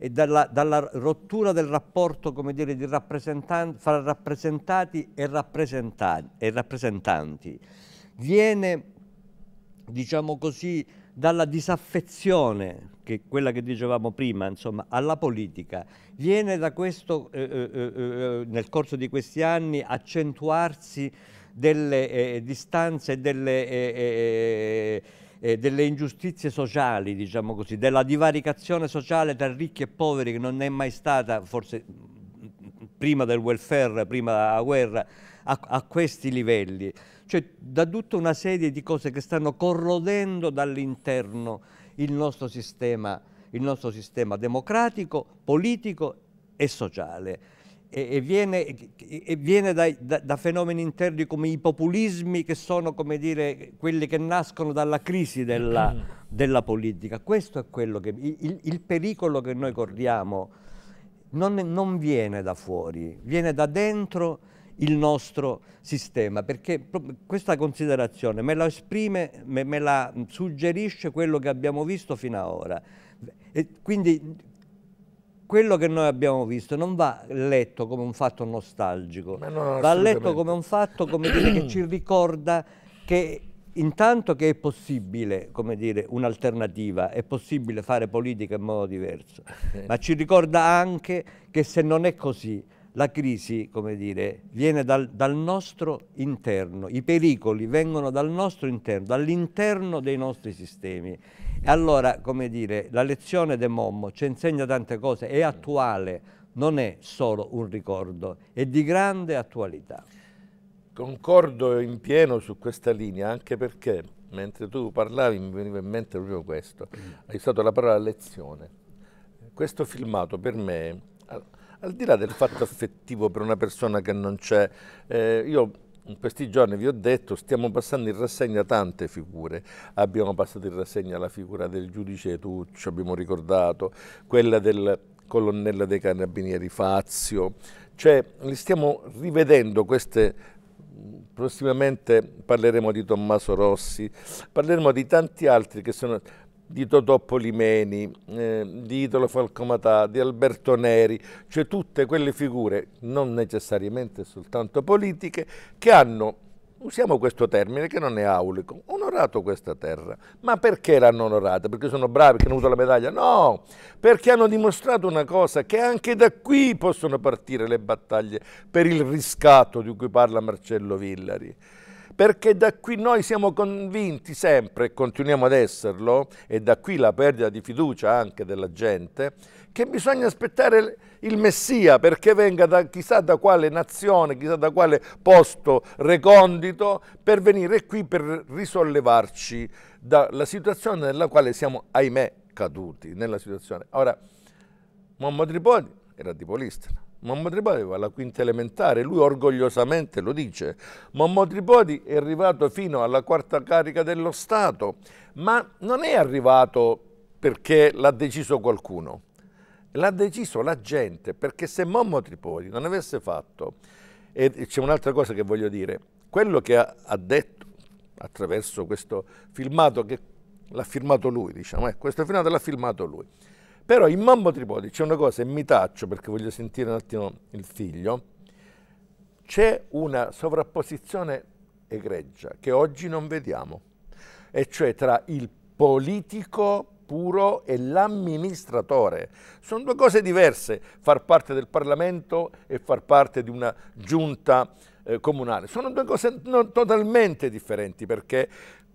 e dalla, dalla rottura del rapporto dire, rappresentanti, fra rappresentati e, rappresentanti, e rappresentanti. Viene, diciamo così, dalla disaffezione, che è quella che dicevamo prima, insomma, alla politica, viene da questo, eh, eh, eh, eh nel corso di questi anni, accentuarsi delle eh, distanze, delle eh, eh, delle ingiustizie sociali, diciamo così, della divaricazione sociale tra ricchi e poveri che non è mai stata, forse mm, mm, prima del welfare, prima della guerra, a, a questi livelli. Cioè da tutta una serie di cose che stanno corrodendo dall'interno il il nostro sistema democratico, politico e sociale e, e viene, e viene dai, da, da, fenomeni interni come i populismi che sono come dire quelli che nascono dalla crisi della, mm. della politica. Questo è quello che il, il pericolo che noi corriamo non, non viene da fuori, viene da dentro il nostro sistema, perché questa considerazione me la esprime, me, me la suggerisce quello che abbiamo visto fino ad ora. E quindi quello che noi abbiamo visto non va letto come un fatto nostalgico, no, va letto come un fatto come dire, che ci ricorda che intanto che è possibile un'alternativa, è possibile fare politica in modo diverso, eh. ma ci ricorda anche che se non è così la crisi, come dire, viene dal, dal nostro interno, i pericoli vengono dal nostro interno, dall'interno dei nostri sistemi. E allora, come dire, la lezione de Mommo ci insegna tante cose, è attuale, non è solo un ricordo, è di grande attualità. Concordo in pieno su questa linea, anche perché mentre tu parlavi mi veniva in mente proprio questo, mm. hai usato la parola lezione. Questo filmato per me al di là del fatto affettivo per una persona che non c'è, eh, io in questi giorni vi ho detto stiamo passando in rassegna tante figure, abbiamo passato in rassegna la figura del giudice Tuccio, abbiamo ricordato, quella del colonnello dei carabinieri Fazio, cioè li stiamo rivedendo queste prossimamente parleremo di Tommaso Rossi, parleremo di tanti altri che sono di Totò Polimeni, eh, di Italo Falcomatà, di Alberto Neri, cioè tutte quelle figure, non necessariamente soltanto politiche, che hanno, usiamo questo termine che non è aulico, onorato questa terra. Ma perché l'hanno onorata? Perché sono bravi, perché hanno avuto la medaglia? No, perché hanno dimostrato una cosa, che anche da qui possono partire le battaglie per il riscatto di cui parla Marcello Villari perché da qui noi siamo convinti sempre, e continuiamo ad esserlo, e da qui la perdita di fiducia anche della gente, che bisogna aspettare il Messia perché venga da chissà da quale nazione, chissà da quale posto recondito per venire qui per risollevarci dalla situazione nella quale siamo, ahimè, caduti. Nella situazione. Ora, Mommo Tripoli era di Polistena, Mamma Tripodi alla quinta elementare, lui orgogliosamente lo dice. Mamma Tripodi è arrivato fino alla quarta carica dello Stato, ma non è arrivato perché l'ha deciso qualcuno. L'ha deciso la gente, perché se Mammo Tripodi non avesse fatto, e c'è un'altra cosa che voglio dire, quello che ha, ha detto attraverso questo filmato, che l'ha firmato lui, diciamo, eh, questo filmato l'ha firmato lui, però in Mambo Tripoli c'è una cosa, e mi taccio perché voglio sentire un attimo il figlio, c'è una sovrapposizione egregia che oggi non vediamo, e cioè tra il politico puro e l'amministratore. Sono due cose diverse, far parte del Parlamento e far parte di una giunta eh, comunale. Sono due cose no, totalmente differenti perché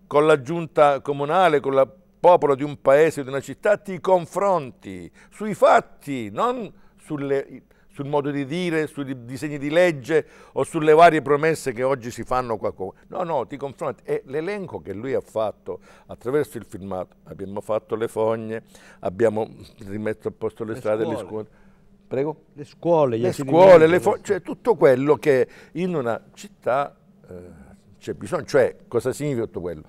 con la giunta comunale, con la popolo, di un paese, di una città, ti confronti sui fatti, non sulle, sul modo di dire, sui disegni di legge o sulle varie promesse che oggi si fanno qua. qua. No, no, ti confronti. E l'elenco che lui ha fatto attraverso il filmato, abbiamo fatto le fogne, abbiamo rimesso a posto le, le strade, scuole. le scuole. Prego? Le scuole, le scuole, le fogne, cioè tutto quello che in una città eh, c'è bisogno. Cioè, cosa significa tutto quello?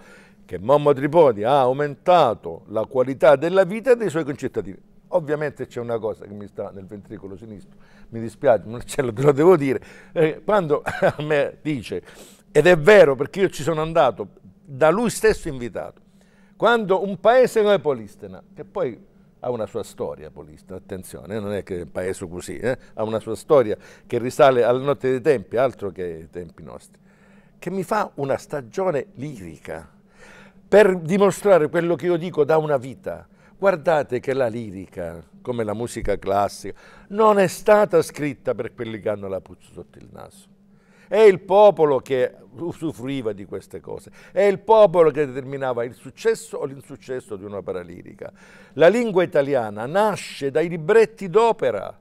che Mommo Tripodi ha aumentato la qualità della vita dei suoi concittadini. Ovviamente c'è una cosa che mi sta nel ventricolo sinistro, mi dispiace, ma ce lo, te lo devo dire. Eh, quando a me dice, ed è vero perché io ci sono andato, da lui stesso invitato, quando un paese come Polistena, che poi ha una sua storia Polistena, attenzione, eh, non è che è un paese così, eh, ha una sua storia che risale alla notte dei tempi, altro che ai tempi nostri, che mi fa una stagione lirica, per dimostrare quello che io dico da una vita. Guardate che la lirica, come la musica classica, non è stata scritta per quelli che hanno la puzza sotto il naso. È il popolo che usufruiva di queste cose, è il popolo che determinava il successo o l'insuccesso di un'opera lirica. La lingua italiana nasce dai libretti d'opera.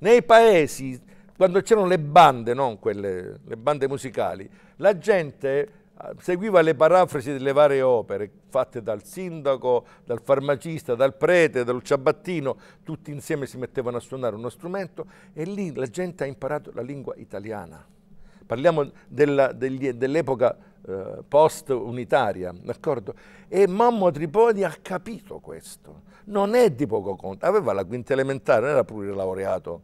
Nei paesi, quando c'erano le bande, non quelle, le bande musicali, la gente seguiva le parafrasi delle varie opere fatte dal sindaco, dal farmacista, dal prete, dal ciabattino, tutti insieme si mettevano a suonare uno strumento e lì la gente ha imparato la lingua italiana. Parliamo dell'epoca eh, post-unitaria, d'accordo? E Mammo Tripodi ha capito questo. Non è di poco conto. Aveva la quinta elementare, non era pure laureato.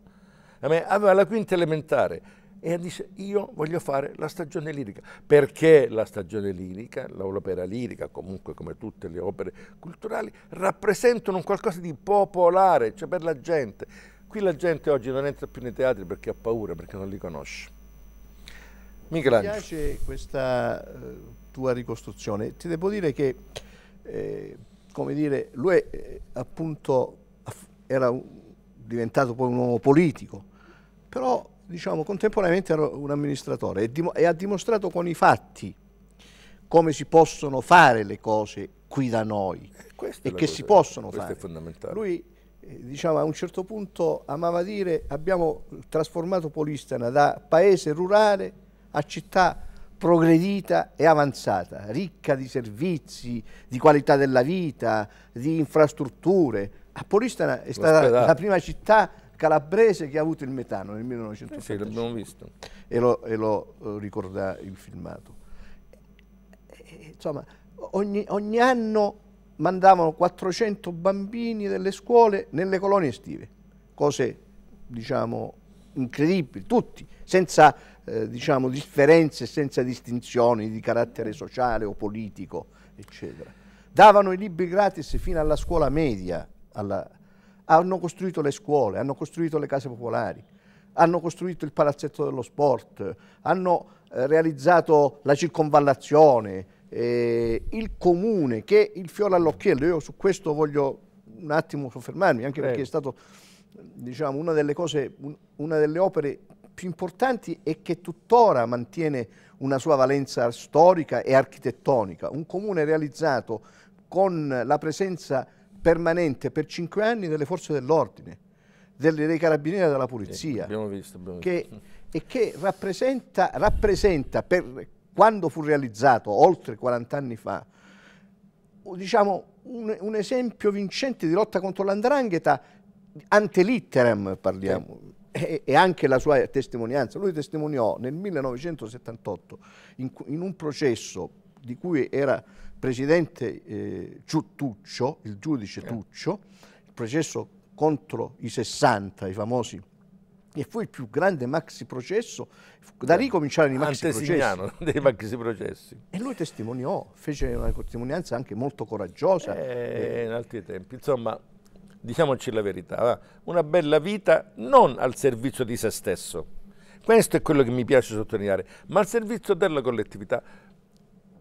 Aveva la quinta elementare e disse io voglio fare la stagione lirica. Perché la stagione lirica, l'opera lirica, comunque come tutte le opere culturali, rappresentano qualcosa di popolare, cioè per la gente. Qui la gente oggi non entra più nei teatri perché ha paura, perché non li conosce. Michelangelo. Mi piace questa eh, tua ricostruzione. Ti devo dire che, eh, come dire, lui eh, appunto era un, diventato poi un uomo politico, però diciamo, contemporaneamente era un amministratore e, dim e ha dimostrato con i fatti come si possono fare le cose qui da noi eh, questa e che cosa, si possono fare. Lui eh, diciamo, a un certo punto amava dire abbiamo trasformato Polistana da paese rurale a città progredita e avanzata, ricca di servizi, di qualità della vita, di infrastrutture. A Polistana è stata la prima città calabrese che ha avuto il metano nel 1975. Eh sì, l'abbiamo visto. E lo, e lo eh, ricorda il filmato. E, insomma, ogni, ogni anno mandavano 400 bambini delle scuole nelle colonie estive, cose diciamo incredibili, tutti, senza eh, diciamo, differenze, senza distinzioni di carattere sociale o politico, eccetera. Davano i libri gratis fino alla scuola media, alla, hanno costruito le scuole, hanno costruito le case popolari, hanno costruito il palazzetto dello sport, hanno eh, realizzato la circonvallazione, eh, il comune che è il fiore all'occhiello. Io su questo voglio un attimo soffermarmi, anche Prego. perché è stato diciamo, una delle cose, un, una delle opere più importanti e che tuttora mantiene una sua valenza storica e architettonica. Un comune realizzato con la presenza permanente per cinque anni delle forze dell'ordine, delle, dei carabinieri e della polizia. Sì, abbiamo visto, abbiamo che, visto. E che rappresenta, rappresenta per, quando fu realizzato oltre 40 anni fa, diciamo, un, un, esempio vincente di lotta contro l'andrangheta ante litteram parliamo e, e, anche la sua testimonianza lui testimoniò nel 1978 in, in un processo di cui era presidente eh, Tuccio, il giudice eh. Tuccio, il processo contro i 60, i famosi e fu il più grande maxi processo da cioè, ricominciare nei maxi processi dei maxi processi e lui testimoniò fece una testimonianza anche molto coraggiosa eh, in altri tempi insomma diciamoci la verità una bella vita non al servizio di se stesso questo è quello che mi piace sottolineare ma al servizio della collettività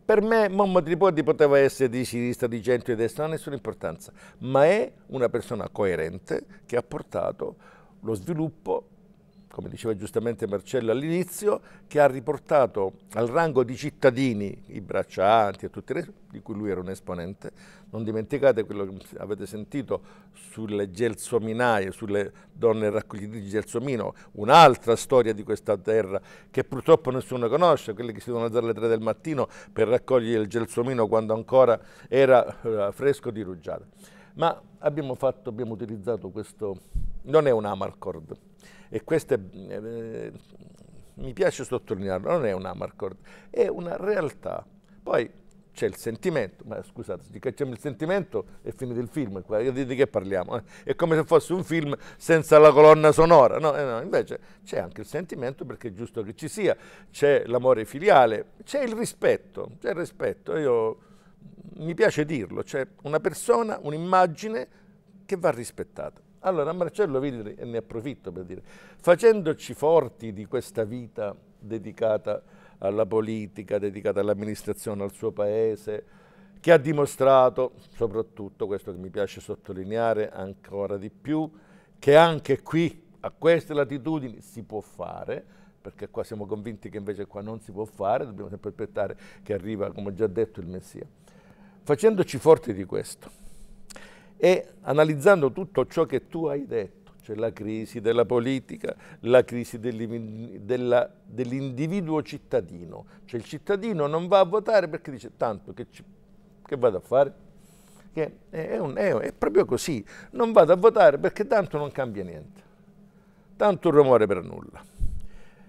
per me Mommo Tripodi poteva essere di sinistra, di centro, di destra, non ha nessuna importanza, ma è una persona coerente che ha portato lo sviluppo come diceva giustamente Marcello all'inizio, che ha riportato al rango di cittadini i braccianti e tutti le, di cui lui era un esponente. Non dimenticate quello che avete sentito sulle gelsominaie, sulle donne raccoglitrici di gelsomino, un'altra storia di questa terra che purtroppo nessuno conosce, quelle che si devono alzare alle 3 del mattino per raccogliere il gelsomino quando ancora era eh, fresco di rugiada. Ma abbiamo, fatto, abbiamo utilizzato questo, non è un Amarcord, e questa eh, mi piace sottolinearlo, non è un Amarcord, è una realtà. Poi c'è il sentimento, ma scusate, se cacciamo il sentimento è finito il film, di, che parliamo? Eh? È come se fosse un film senza la colonna sonora, no? Eh, no invece c'è anche il sentimento perché è giusto che ci sia, c'è l'amore filiale, c'è il rispetto, c'è il rispetto, Io, mi piace dirlo, c'è una persona, un'immagine che va rispettata. Allora Marcello Vidri, e ne approfitto per dire, facendoci forti di questa vita dedicata alla politica, dedicata all'amministrazione, al suo paese, che ha dimostrato, soprattutto questo che mi piace sottolineare ancora di più, che anche qui a queste latitudini si può fare, perché qua siamo convinti che invece qua non si può fare, dobbiamo sempre aspettare che arriva, come ho già detto, il Messia. Facendoci forti di questo, e analizzando tutto ciò che tu hai detto, cioè la crisi della politica, la crisi dell'individuo cittadino, cioè il cittadino non va a votare perché dice tanto che, ci, che vado a fare? Che è, un, è, è proprio così, non vado a votare perché tanto non cambia niente, tanto un rumore per nulla.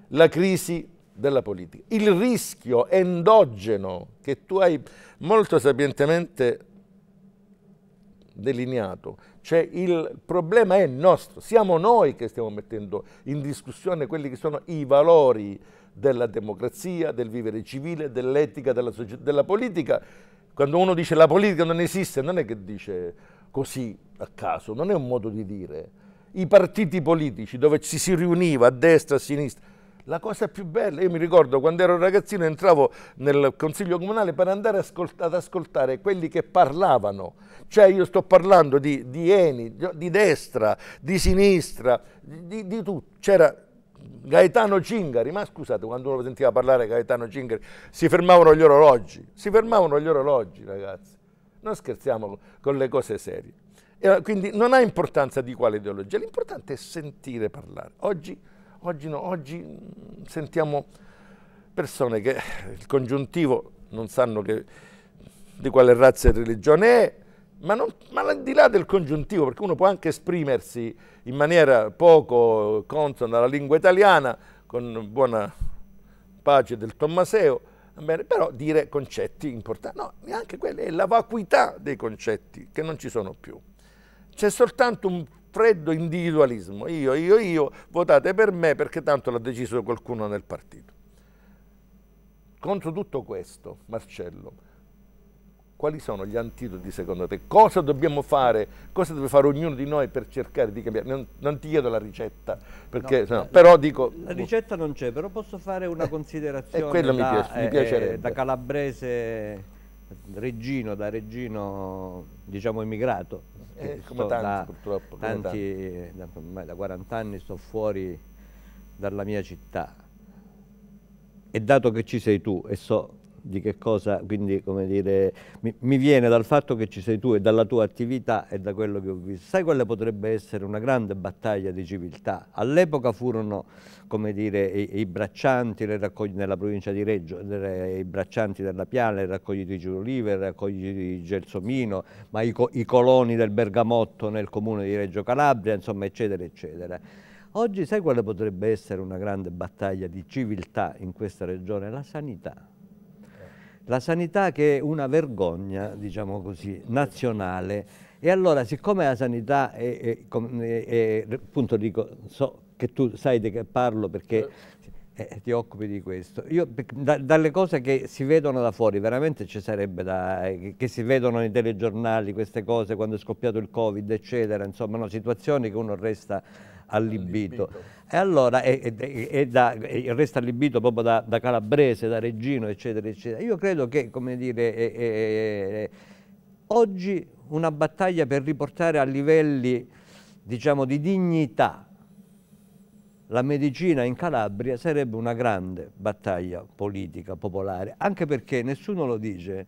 La crisi della politica, il rischio endogeno che tu hai molto sapientemente delineato. Cioè il problema è nostro, siamo noi che stiamo mettendo in discussione quelli che sono i valori della democrazia, del vivere civile, dell'etica, della, della politica. Quando uno dice la politica non esiste, non è che dice così a caso, non è un modo di dire. I partiti politici dove ci si riuniva a destra, a sinistra, la cosa più bella, io mi ricordo quando ero ragazzino entravo nel consiglio comunale per andare ascolt ad ascoltare quelli che parlavano, cioè io sto parlando di, di Eni, di, destra, di sinistra, di, di tutto, c'era Gaetano Cingari, ma scusate, quando uno sentiva parlare Gaetano Cingari, si fermavano gli orologi, si fermavano gli orologi ragazzi, non scherziamo con le cose serie. quindi non ha importanza di quale ideologia, l'importante è sentire parlare. Oggi Oggi, no, oggi mm, sentiamo persone che il congiuntivo non sanno che, di quale razza e religione è, ma, non, ma al di là del congiuntivo, perché uno può anche esprimersi in maniera poco consona alla lingua italiana, con buona pace del Tommaseo, bene, però dire concetti importanti, no, neanche quella è la vacuità dei concetti che non ci sono più. C'è soltanto un freddo individualismo, io, io, io, votate per me perché tanto l'ha deciso qualcuno nel partito. Contro tutto questo, Marcello, quali sono gli antidoti secondo te? Cosa dobbiamo fare? Cosa deve fare ognuno di noi per cercare di cambiare? Non, non ti chiedo la ricetta, perché, no, no, la, eh, però dico... La ricetta non c'è, però posso fare una eh, eh considerazione da, mi piace, mi eh, piacerebbe. da calabrese, reggino, da reggino diciamo, emigrato. Eh, come tanti da, purtroppo. Come tanti. Da, da 40 anni sto fuori dalla mia città. E dato che ci sei tu e so di che cosa, quindi come dire, mi, mi, viene dal fatto che ci sei tu e dalla tua attività e da quello che ho visto. Sai quale potrebbe essere una grande battaglia di civiltà? All'epoca furono, come dire, i, i braccianti nella provincia di Reggio, le, i braccianti della Piana, i raccogliti di Giurolive, i raccogliti di Gelsomino, ma i, i coloni del Bergamotto nel comune di Reggio Calabria, insomma, eccetera, eccetera. Oggi sai quale potrebbe essere una grande battaglia di civiltà in questa regione? La sanità la sanità che è una vergogna, diciamo così, nazionale. E allora, siccome la sanità è, è, è, è appunto dico, so che tu sai di che parlo perché certo. eh, ti occupi di questo. Io, da, dalle cose che si vedono da fuori, veramente ci sarebbe da... Eh, che si vedono nei telegiornali, queste cose, quando è scoppiato il Covid, eccetera, insomma, no, situazioni che uno resta allibito. allibito. E allora è, è, è da, resta allibito proprio da, da, Calabrese, da Reggino, eccetera, eccetera. Io credo che, come dire, è, oggi una battaglia per riportare a livelli, diciamo, di dignità la medicina in Calabria sarebbe una grande battaglia politica, popolare, anche perché nessuno lo dice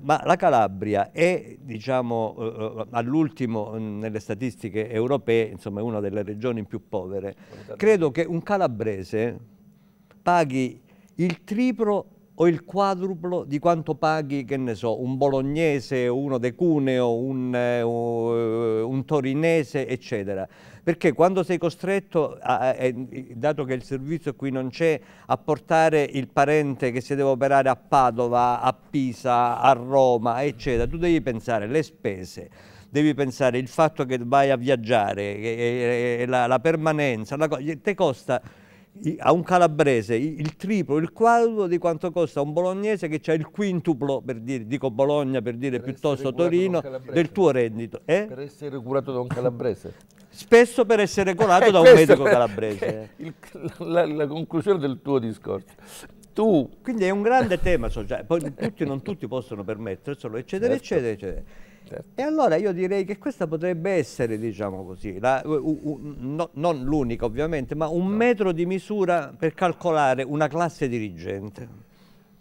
ma la Calabria è diciamo, eh, eh, all'ultimo mm, nelle statistiche europee, insomma è una delle regioni più povere. Credo che un calabrese paghi il triplo o il quadruplo di quanto paghi, che ne so, un bolognese, uno de Cuneo, un, eh, eh un torinese, eccetera. Perché quando sei costretto, a, eh, dato che il servizio qui non c'è, a portare il parente che si deve operare a Padova, a Pisa, a Roma, eccetera, tu devi pensare alle spese, devi pensare il fatto che vai a viaggiare, e, e, e la, la, permanenza, la, te costa a un calabrese il triplo, il quadruplo di quanto costa un bolognese che ha il quintuplo, per dire, dico Bologna per dire per piuttosto Torino, del tuo reddito. Eh? Per essere curato da un calabrese? Spesso per essere curato eh, da un medico calabrese. Eh. Il, la, la conclusione del tuo discorso tu... Quindi è un grande tema sociale, poi tutti, non tutti possono permetterselo, eccetera, certo. eccetera, eccetera. Certo. E allora io direi che questa potrebbe essere, diciamo così, la, u, u, no, non l'unica ovviamente, ma un no. metro di misura per calcolare una classe dirigente.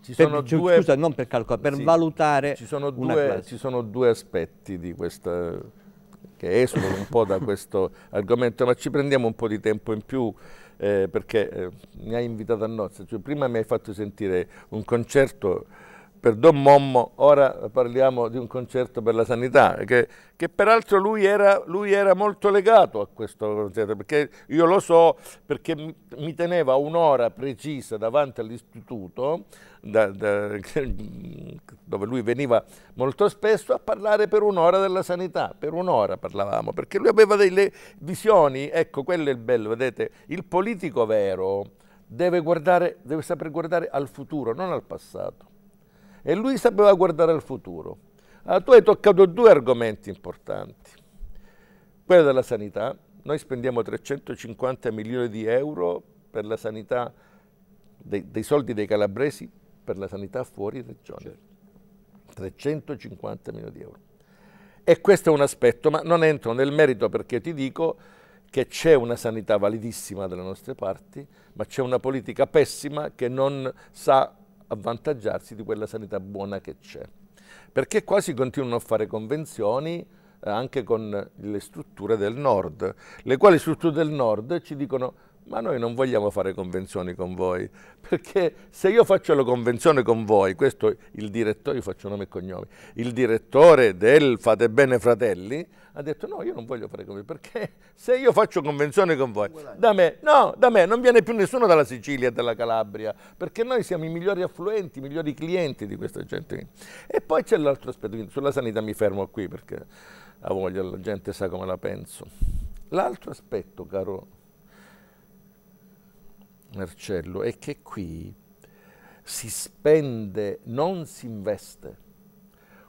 Ci sono per, due, scusa, non per calcolare, per sì, valutare ci sono, due, ci sono due aspetti di questa che esulano un po' da questo argomento, ma ci prendiamo un po' di tempo in più eh, perché eh, mi hai invitato a nozze, cioè, prima mi hai fatto sentire un concerto per Don Mommo, ora parliamo di un concerto per la sanità, che, che peraltro lui era, lui era, molto legato a questo concerto, perché io lo so, perché mi teneva un'ora precisa davanti all'istituto, da, da, dove lui veniva molto spesso, a parlare per un'ora della sanità, per un'ora parlavamo, perché lui aveva delle visioni, ecco, quello è il bello, vedete, il politico vero deve, guardare, deve saper guardare al futuro, non al passato e lui sapeva guardare al futuro. Allora, ah, tu hai toccato due argomenti importanti. Quello della sanità, noi spendiamo 350 milioni di euro per la sanità, dei, dei soldi dei calabresi per la sanità fuori regione. Certo. 350 milioni di euro. E questo è un aspetto, ma non entro nel merito perché ti dico che c'è una sanità validissima dalle nostre parti, ma c'è una politica pessima che non sa avvantaggiarsi di quella sanità buona che c'è. Perché qua si continuano a fare convenzioni eh, anche con le strutture del nord, le quali strutture del nord ci dicono ma noi non vogliamo fare convenzioni con voi, perché se io faccio la convenzione con voi, questo il direttore, io faccio nome e cognome, il direttore del Fate Bene Fratelli ha detto no, io non voglio fare convenzioni, perché se io faccio convenzione con voi, da me, no, da me non viene più nessuno dalla Sicilia e dalla Calabria, perché noi siamo i migliori affluenti, i migliori clienti di questa gente. E poi c'è l'altro aspetto, quindi sulla sanità mi fermo qui perché a voglia la gente sa come la penso. L'altro aspetto, caro Marcello, è che qui si spende, non si investe.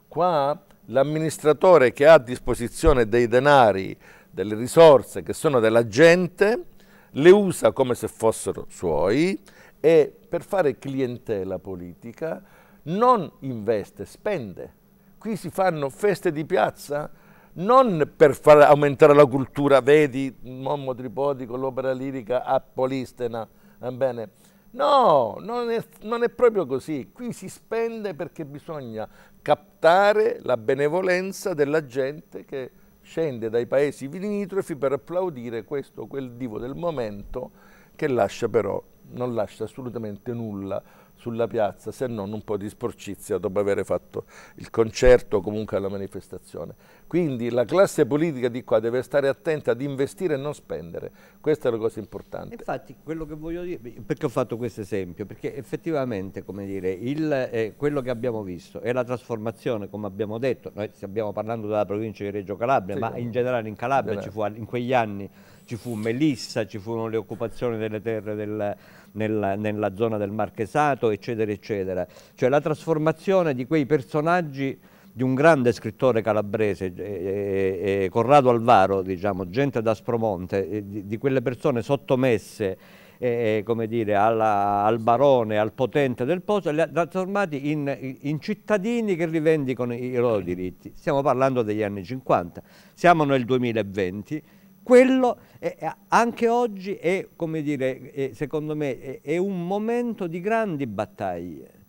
Qua l'amministratore che ha a disposizione dei denari, delle risorse che sono della gente, le usa come se fossero suoi e per fare clientela politica non investe, spende. Qui si fanno feste di piazza, non per far aumentare la cultura, vedi Mommo Tripodi con l'opera lirica a Polistena, Ebbene, no, non è, non è proprio così. Qui si spende perché bisogna captare la benevolenza della gente che scende dai paesi limitrofi per applaudire questo o quel divo del momento che lascia però, non lascia assolutamente nulla sulla piazza, se non un po' di sporcizia dopo aver fatto il concerto o comunque la manifestazione. Quindi la classe politica di qua deve stare attenta ad investire e non spendere, questa è la cosa importante. Infatti quello che voglio dire, perché ho fatto questo esempio, perché effettivamente come dire, il, eh, quello che abbiamo visto è la trasformazione, come abbiamo detto, noi stiamo parlando della provincia di Reggio Calabria, sì, ma eh, in generale in Calabria in, generale. Fu, in quegli anni ci fu Melissa, ci furono le occupazioni delle terre del nella, nella zona del Marchesato, eccetera, eccetera. Cioè la trasformazione di quei personaggi di un grande scrittore calabrese, eh, eh, eh Corrado Alvaro, diciamo, gente da Spromonte, eh, di, di, quelle persone sottomesse eh, eh, dire, alla, al barone, al potente del posto, li ha trasformati in, in, cittadini che rivendicano i loro diritti. Stiamo parlando degli anni 50, siamo nel 2020, quello è, anche oggi è, come dire, è, secondo me, è, è, un momento di grandi battaglie.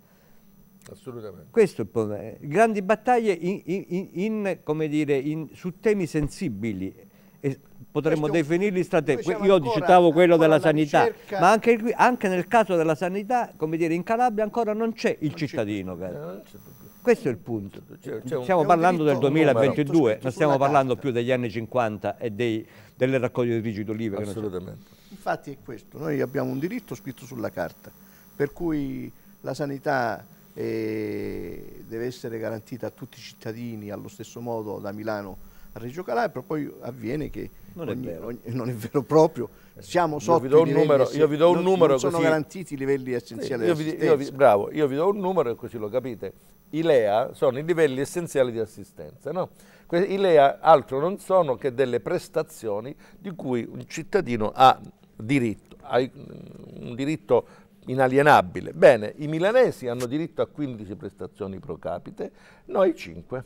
Assolutamente. Questo è il problema. Grandi battaglie in, in, in, dire, su temi sensibili. E potremmo Questo definirli strategici. Io ancora, citavo quello della sanità, ricerca... ma anche, qui, anche, nel caso della sanità, come dire, in Calabria ancora non c'è il non cittadino. Eh, Questo è il punto. Cioè, stiamo parlando del 2022, non stiamo parlando carta. più degli anni 50 e dei delle raccoglie di rigido olive. Assolutamente. Infatti è questo, noi abbiamo un diritto scritto sulla carta, per cui la sanità eh, deve essere garantita a tutti i cittadini allo stesso modo da Milano a Reggio Calabria, poi avviene che non, ogni, è, vero. Ogni, non è, vero. proprio, siamo sotto io vi do un numero, io vi do un non, numero non sono così. garantiti i livelli essenziali sì, io vi, io vi, bravo, io vi do un numero e così lo capite. I LEA sono i livelli essenziali di assistenza, no? I LEA altro non sono che delle prestazioni di cui un cittadino ha diritto, ha un diritto inalienabile. Bene, i milanesi hanno diritto a 15 prestazioni pro capite, noi 5.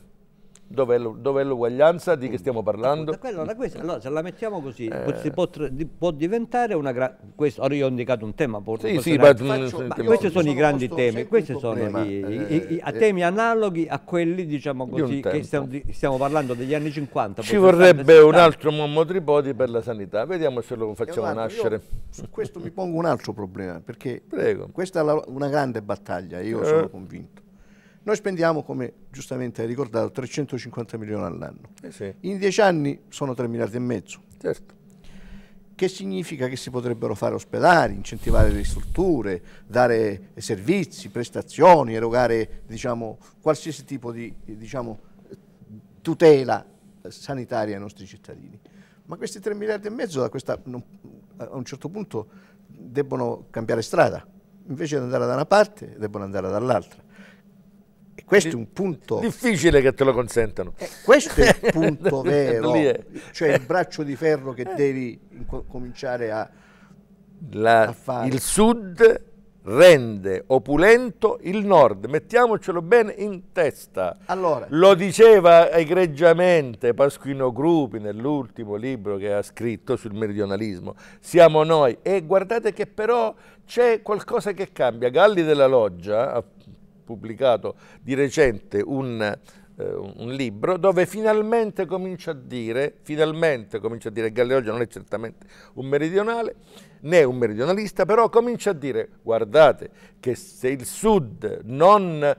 Dov'è, l'uguaglianza? Di che stiamo parlando? Da quello, da allora se la mettiamo così, eh. si può, può, diventare una grande... Ora io ho indicato un tema, por- sì, sì, ma, faccio, ma questi sono, sono i grandi temi, questi sono i, eh, i, i, i eh, temi analoghi a quelli, diciamo così, che stiamo, stiamo, parlando degli anni 50. Ci vorrebbe 70. un altro Mommo Tripodi per la sanità, vediamo se lo facciamo guarda, nascere. su questo mi pongo un altro problema, perché Prego. questa è la, una grande battaglia, io eh. sono convinto noi spendiamo, come giustamente hai ricordato, 350 milioni all'anno. Eh sì. In dieci anni sono 3 miliardi e mezzo. Certo. Che significa che si potrebbero fare ospedali, incentivare le strutture, dare eh, servizi, prestazioni, erogare diciamo, qualsiasi tipo di diciamo, tutela eh, sanitaria ai nostri cittadini. Ma questi 3 miliardi e mezzo questa, a un certo punto debbono cambiare strada, invece di andare da una parte debbono andare dall'altra questo è un punto... Difficile che te lo consentano. Eh, questo è il punto vero, eh. cioè il braccio di ferro che devi cominciare a, La, a fare. Il sud rende opulento il nord, mettiamocelo bene in testa. Allora, Lo diceva egregiamente Pasquino Gruppi nell'ultimo libro che ha scritto sul meridionalismo, siamo noi. E guardate che però c'è qualcosa che cambia. Galli della Loggia, pubblicato di recente un, eh, un libro dove finalmente comincia a dire, finalmente comincia a dire, Galeoggia non è certamente un meridionale, né un meridionalista, però comincia a dire, guardate che se il sud non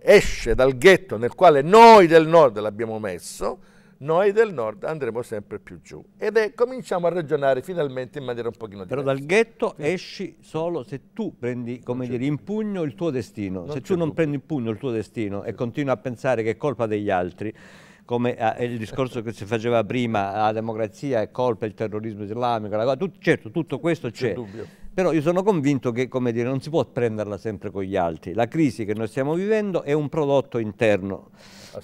esce dal ghetto nel quale noi del nord l'abbiamo messo, noi del nord andremo sempre più giù. Ed è, cominciamo a ragionare finalmente in maniera un pochino diversa. Però dal ghetto sì. esci solo se tu prendi, come dire, in pugno il tuo destino. se tu non prendi in pugno il tuo destino sì. e continui a pensare che è colpa degli altri, come eh, il discorso che si faceva prima, la democrazia è colpa il terrorismo islamico, la... tutto, certo tutto questo c'è, però io sono convinto che dire, non si può prenderla sempre con gli altri, la crisi che noi stiamo vivendo è un prodotto interno,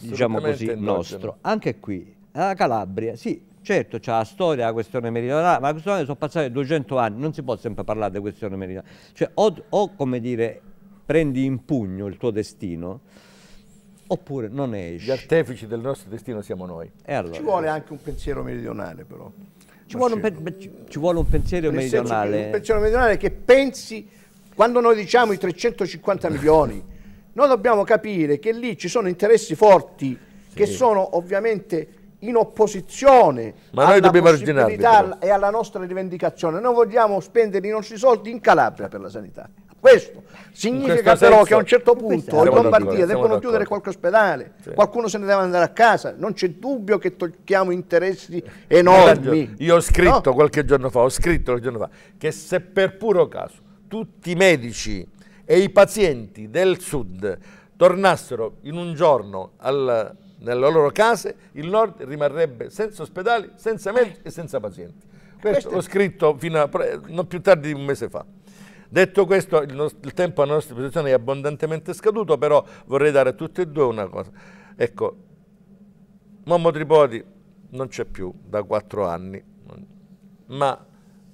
diciamo così, endogeno. nostro, anche qui, la Calabria, sì, Certo, c'è la storia, la questione meridionale, ma la questione sono passati 200 anni, non si può sempre parlare di questione meridionale. Cioè, o, o come dire, prendi in pugno il tuo destino, oppure non ne esci. Gli artefici del nostro destino siamo noi. Allora, ci vuole anche un pensiero meridionale però. Ci vuole, un, ci vuole un, pensiero per meridionale. Un pensiero meridionale che pensi, quando noi diciamo i 350 milioni, noi dobbiamo capire che lì ci sono interessi forti sì. che sono ovviamente in opposizione Ma alla possibilità e alla nostra rivendicazione. Noi vogliamo spendere i nostri soldi in Calabria per la sanità. Questo significa questo però senso, che a un certo punto in Lombardia devono chiudere qualche ospedale, sì. qualcuno se ne deve andare a casa, non c'è dubbio che tocchiamo interessi enormi. Io ho scritto no? qualche giorno fa, ho scritto qualche giorno fa, che se per puro caso tutti i medici e i pazienti del sud tornassero in un giorno al, nelle loro case, il nord rimarrebbe senza ospedali, senza medici e senza pazienti. Questo, Questo ho scritto fino a, non più tardi di un mese fa. Detto questo, il, nostro, il tempo a nostra disposizione è abbondantemente scaduto, però vorrei dare a tutti e due una cosa. Ecco, Mommo Tripodi non c'è più da quattro anni, ma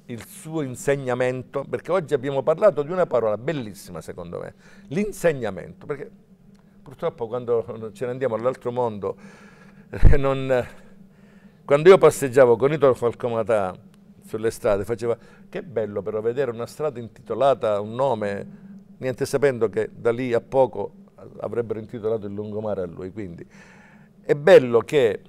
il suo insegnamento, perché oggi abbiamo parlato di una parola bellissima secondo me, l'insegnamento, perché purtroppo quando ce ne andiamo all'altro mondo, eh, non, quando io passeggiavo con Italo Falcomatà sulle strade, faceva che bello però vedere una strada intitolata a un nome, niente sapendo che da lì a poco avrebbero intitolato il lungomare a lui. Quindi è bello che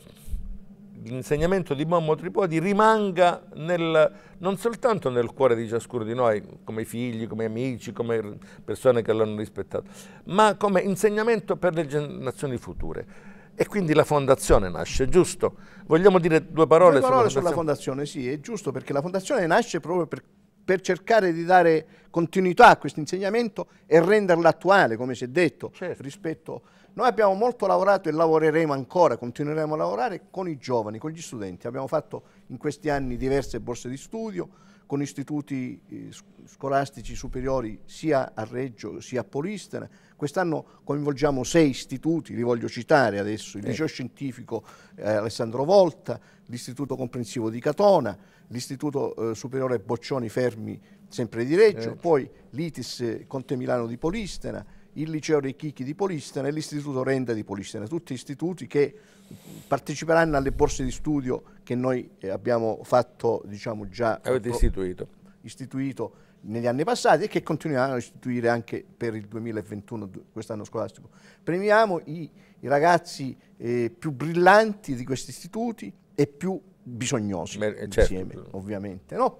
l'insegnamento di Mommo Tripodi rimanga nel, non soltanto nel cuore di ciascuno di noi, come figli, come amici, come persone che l'hanno rispettato, ma come insegnamento per le generazioni future. E quindi la fondazione nasce, giusto? Vogliamo dire due parole, due parole sulla, fondazione? sulla fondazione? Sì, è giusto perché la fondazione nasce proprio per, per cercare di dare continuità a questo insegnamento e renderlo attuale, come si è detto, certo. rispetto... Noi abbiamo molto lavorato e lavoreremo ancora, continueremo a lavorare con i giovani, con gli studenti. Abbiamo fatto in questi anni diverse borse di studio, con istituti eh, scolastici superiori sia a Reggio sia a Polistena. Quest'anno coinvolgiamo sei istituti, li voglio citare adesso, il eh. liceo scientifico eh, Alessandro Volta, l'istituto comprensivo di Catona, l'istituto eh, superiore Boccioni Fermi sempre di Reggio, eh. poi l'ITIS Conte Milano di Polistena, il liceo Recchichi di Polistena e l'istituto Renda di Polistena, tutti istituti che parteciperanno alle borse di studio che noi eh, abbiamo fatto, diciamo già... Avete istituito. Istituito negli anni passati e che continueranno a istituire anche per il 2021, quest'anno scolastico. Premiamo i, i ragazzi eh, più brillanti di questi istituti e più bisognosi Beh, insieme, certo. ovviamente. No?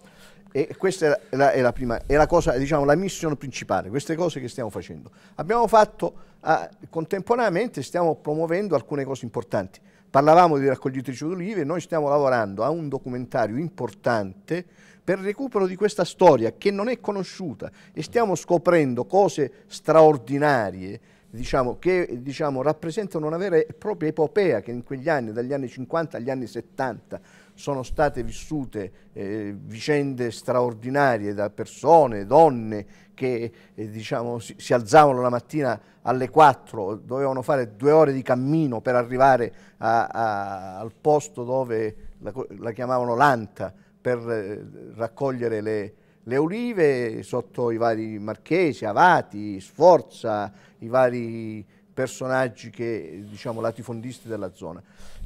E questa è la, è la prima, è la cosa, diciamo, la missione principale, queste cose che stiamo facendo. Abbiamo fatto ah, contemporaneamente, stiamo promuovendo alcune cose importanti. Parlavamo di raccoglitrici d'olive, noi stiamo lavorando a un documentario importante per il recupero di questa storia che non è conosciuta e stiamo scoprendo cose straordinarie diciamo, che diciamo, rappresentano una vera e propria epopea che in quegli anni, dagli anni 50 agli anni 70, sono state vissute eh, vicende straordinarie da persone, donne che eh, diciamo, si, si, alzavano la mattina alle 4, dovevano fare due ore di cammino per arrivare a, a, al posto dove la, la chiamavano l'anta per eh, raccogliere le, le olive sotto i vari marchesi, Avati, Sforza, i vari personaggi che, diciamo, latifondisti della zona.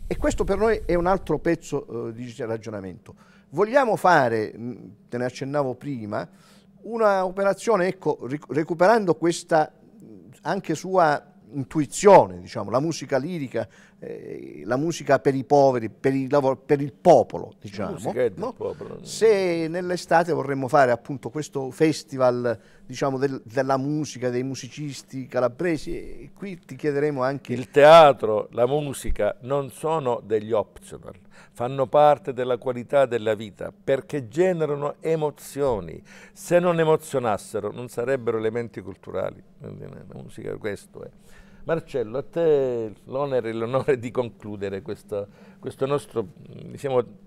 E questo per noi è un altro pezzo eh, di ragionamento. Vogliamo fare, mm, te ne accennavo prima, un'operazione, ecco, ric recuperando questa mm, anche sua intuizione, diciamo, la musica lirica eh, la musica per i poveri, per, i lavori, per il popolo, diciamo. No? Popolo. Se nell'estate vorremmo fare appunto questo festival diciamo, del, della musica, dei musicisti calabresi, qui ti chiederemo anche... Il teatro, la musica non sono degli optional, fanno parte della qualità della vita perché generano emozioni. Se non emozionassero non sarebbero elementi culturali. Eh, la musica questo è. Marcello, a te l'onere e l'onore di concludere questo, questo nostro, diciamo,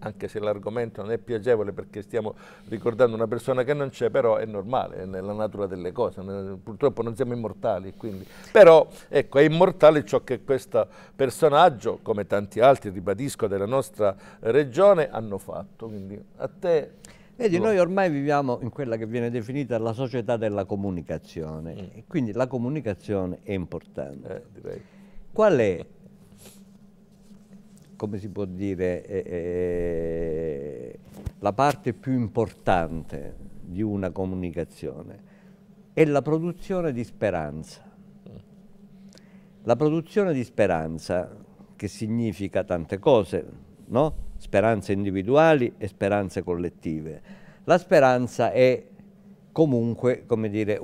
anche se l'argomento non è piacevole perché stiamo ricordando una persona che non c'è, però è normale, è nella natura delle cose, purtroppo non siamo immortali, quindi. però ecco, è immortale ciò che questo personaggio, come tanti altri, ribadisco, della nostra regione, hanno fatto, quindi a te... Vedi, noi ormai viviamo in quella che viene definita la società della comunicazione, mm. quindi la comunicazione è importante. Eh, Qual è, come si può dire, eh, eh, la parte più importante di una comunicazione? È la produzione di speranza. Mm. La produzione di speranza, che significa tante cose, no? speranze individuali e speranze collettive. La speranza è comunque, come dire,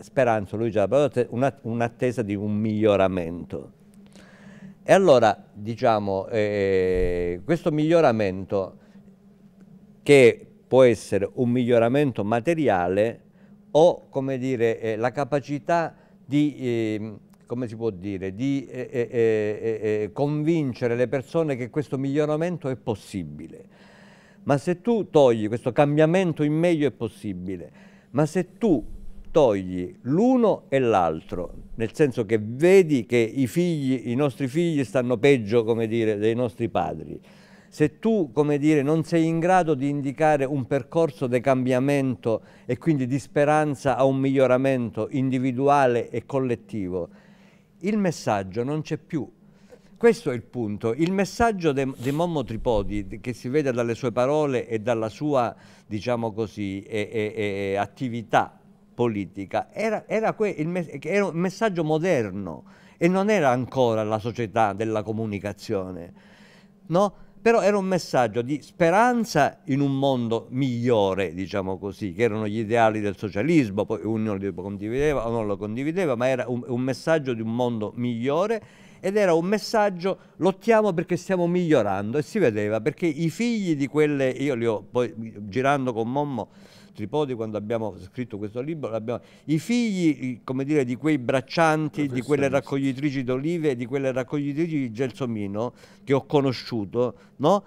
speranza, lui già un'attesa di un miglioramento. E allora, diciamo, eh, questo miglioramento che può essere un miglioramento materiale o, come dire, eh, la capacità di... Eh, come si può dire, di eh eh, eh, eh, eh, convincere le persone che questo miglioramento è possibile. Ma se tu togli questo cambiamento in meglio è possibile, ma se tu togli l'uno e l'altro, nel senso che vedi che i, figli, i nostri figli stanno peggio, dire, dei nostri padri, se tu, dire, non sei in grado di indicare un percorso di cambiamento e quindi di speranza a un miglioramento individuale e collettivo, il messaggio non c'è più. Questo è il punto. Il messaggio di Mommo Tripodi, che si vede dalle sue parole e dalla sua, diciamo così, e, e, e attività politica, era, era, il era un messaggio moderno e non era ancora la società della comunicazione. No? però era un messaggio di speranza in un mondo migliore, diciamo così, che erano gli ideali del socialismo, poi uno lo condivideva o non lo condivideva, ma era un, un messaggio di un mondo migliore ed era un messaggio lottiamo perché stiamo migliorando e si vedeva perché i figli di quelle, io li ho poi girando con Mommo, Tripodi quando abbiamo scritto questo libro, i figli come dire, di quei braccianti, di quelle raccoglitrici d'olive, e di quelle raccoglitrici di gelsomino che ho conosciuto, no?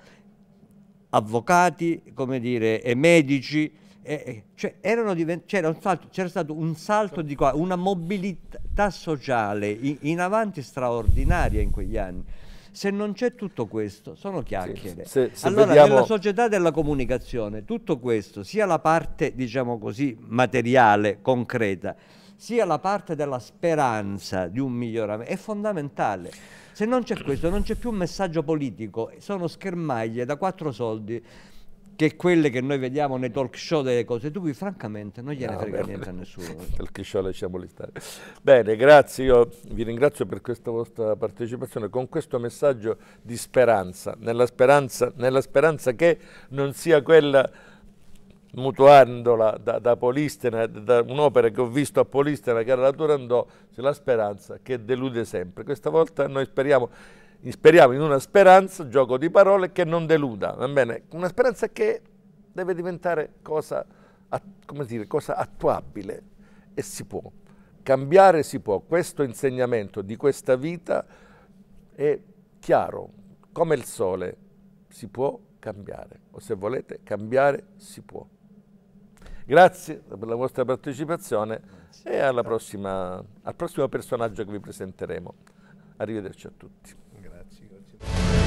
avvocati dire, e medici, cioè, c'era cioè, stato, stato un salto di qua, una mobilità sociale in, in avanti straordinaria in quegli anni. Se non c'è tutto questo, sono chiacchiere. Sì, se, se allora, vediamo... nella società della comunicazione, tutto questo, sia la parte, diciamo così, materiale, concreta, sia la parte della speranza di un miglioramento, è fondamentale. Se non c'è questo, non c'è più un messaggio politico, sono schermaglie da quattro soldi che quelle che noi vediamo nei talk show delle cose tue, francamente non gliene no, frega bene. niente a nessuno. talk show lasciamoli stare. Bene, grazie, io vi ringrazio per questa vostra partecipazione, con questo messaggio di speranza, nella speranza, nella speranza che non sia quella mutuandola da, da Polistena, da un'opera che ho visto a Polistena, che era la Turandò, la speranza che delude sempre. Questa volta noi speriamo speriamo in una speranza, gioco di parole, che non deluda, Una speranza che deve diventare cosa, dire, cosa attuabile e si può. Cambiare si può. Questo insegnamento di questa vita è chiaro, come il sole, si può cambiare, o se volete cambiare si può. Grazie per la vostra partecipazione Grazie. e prossima, al prossimo personaggio che vi presenteremo. Arrivederci a tutti. you.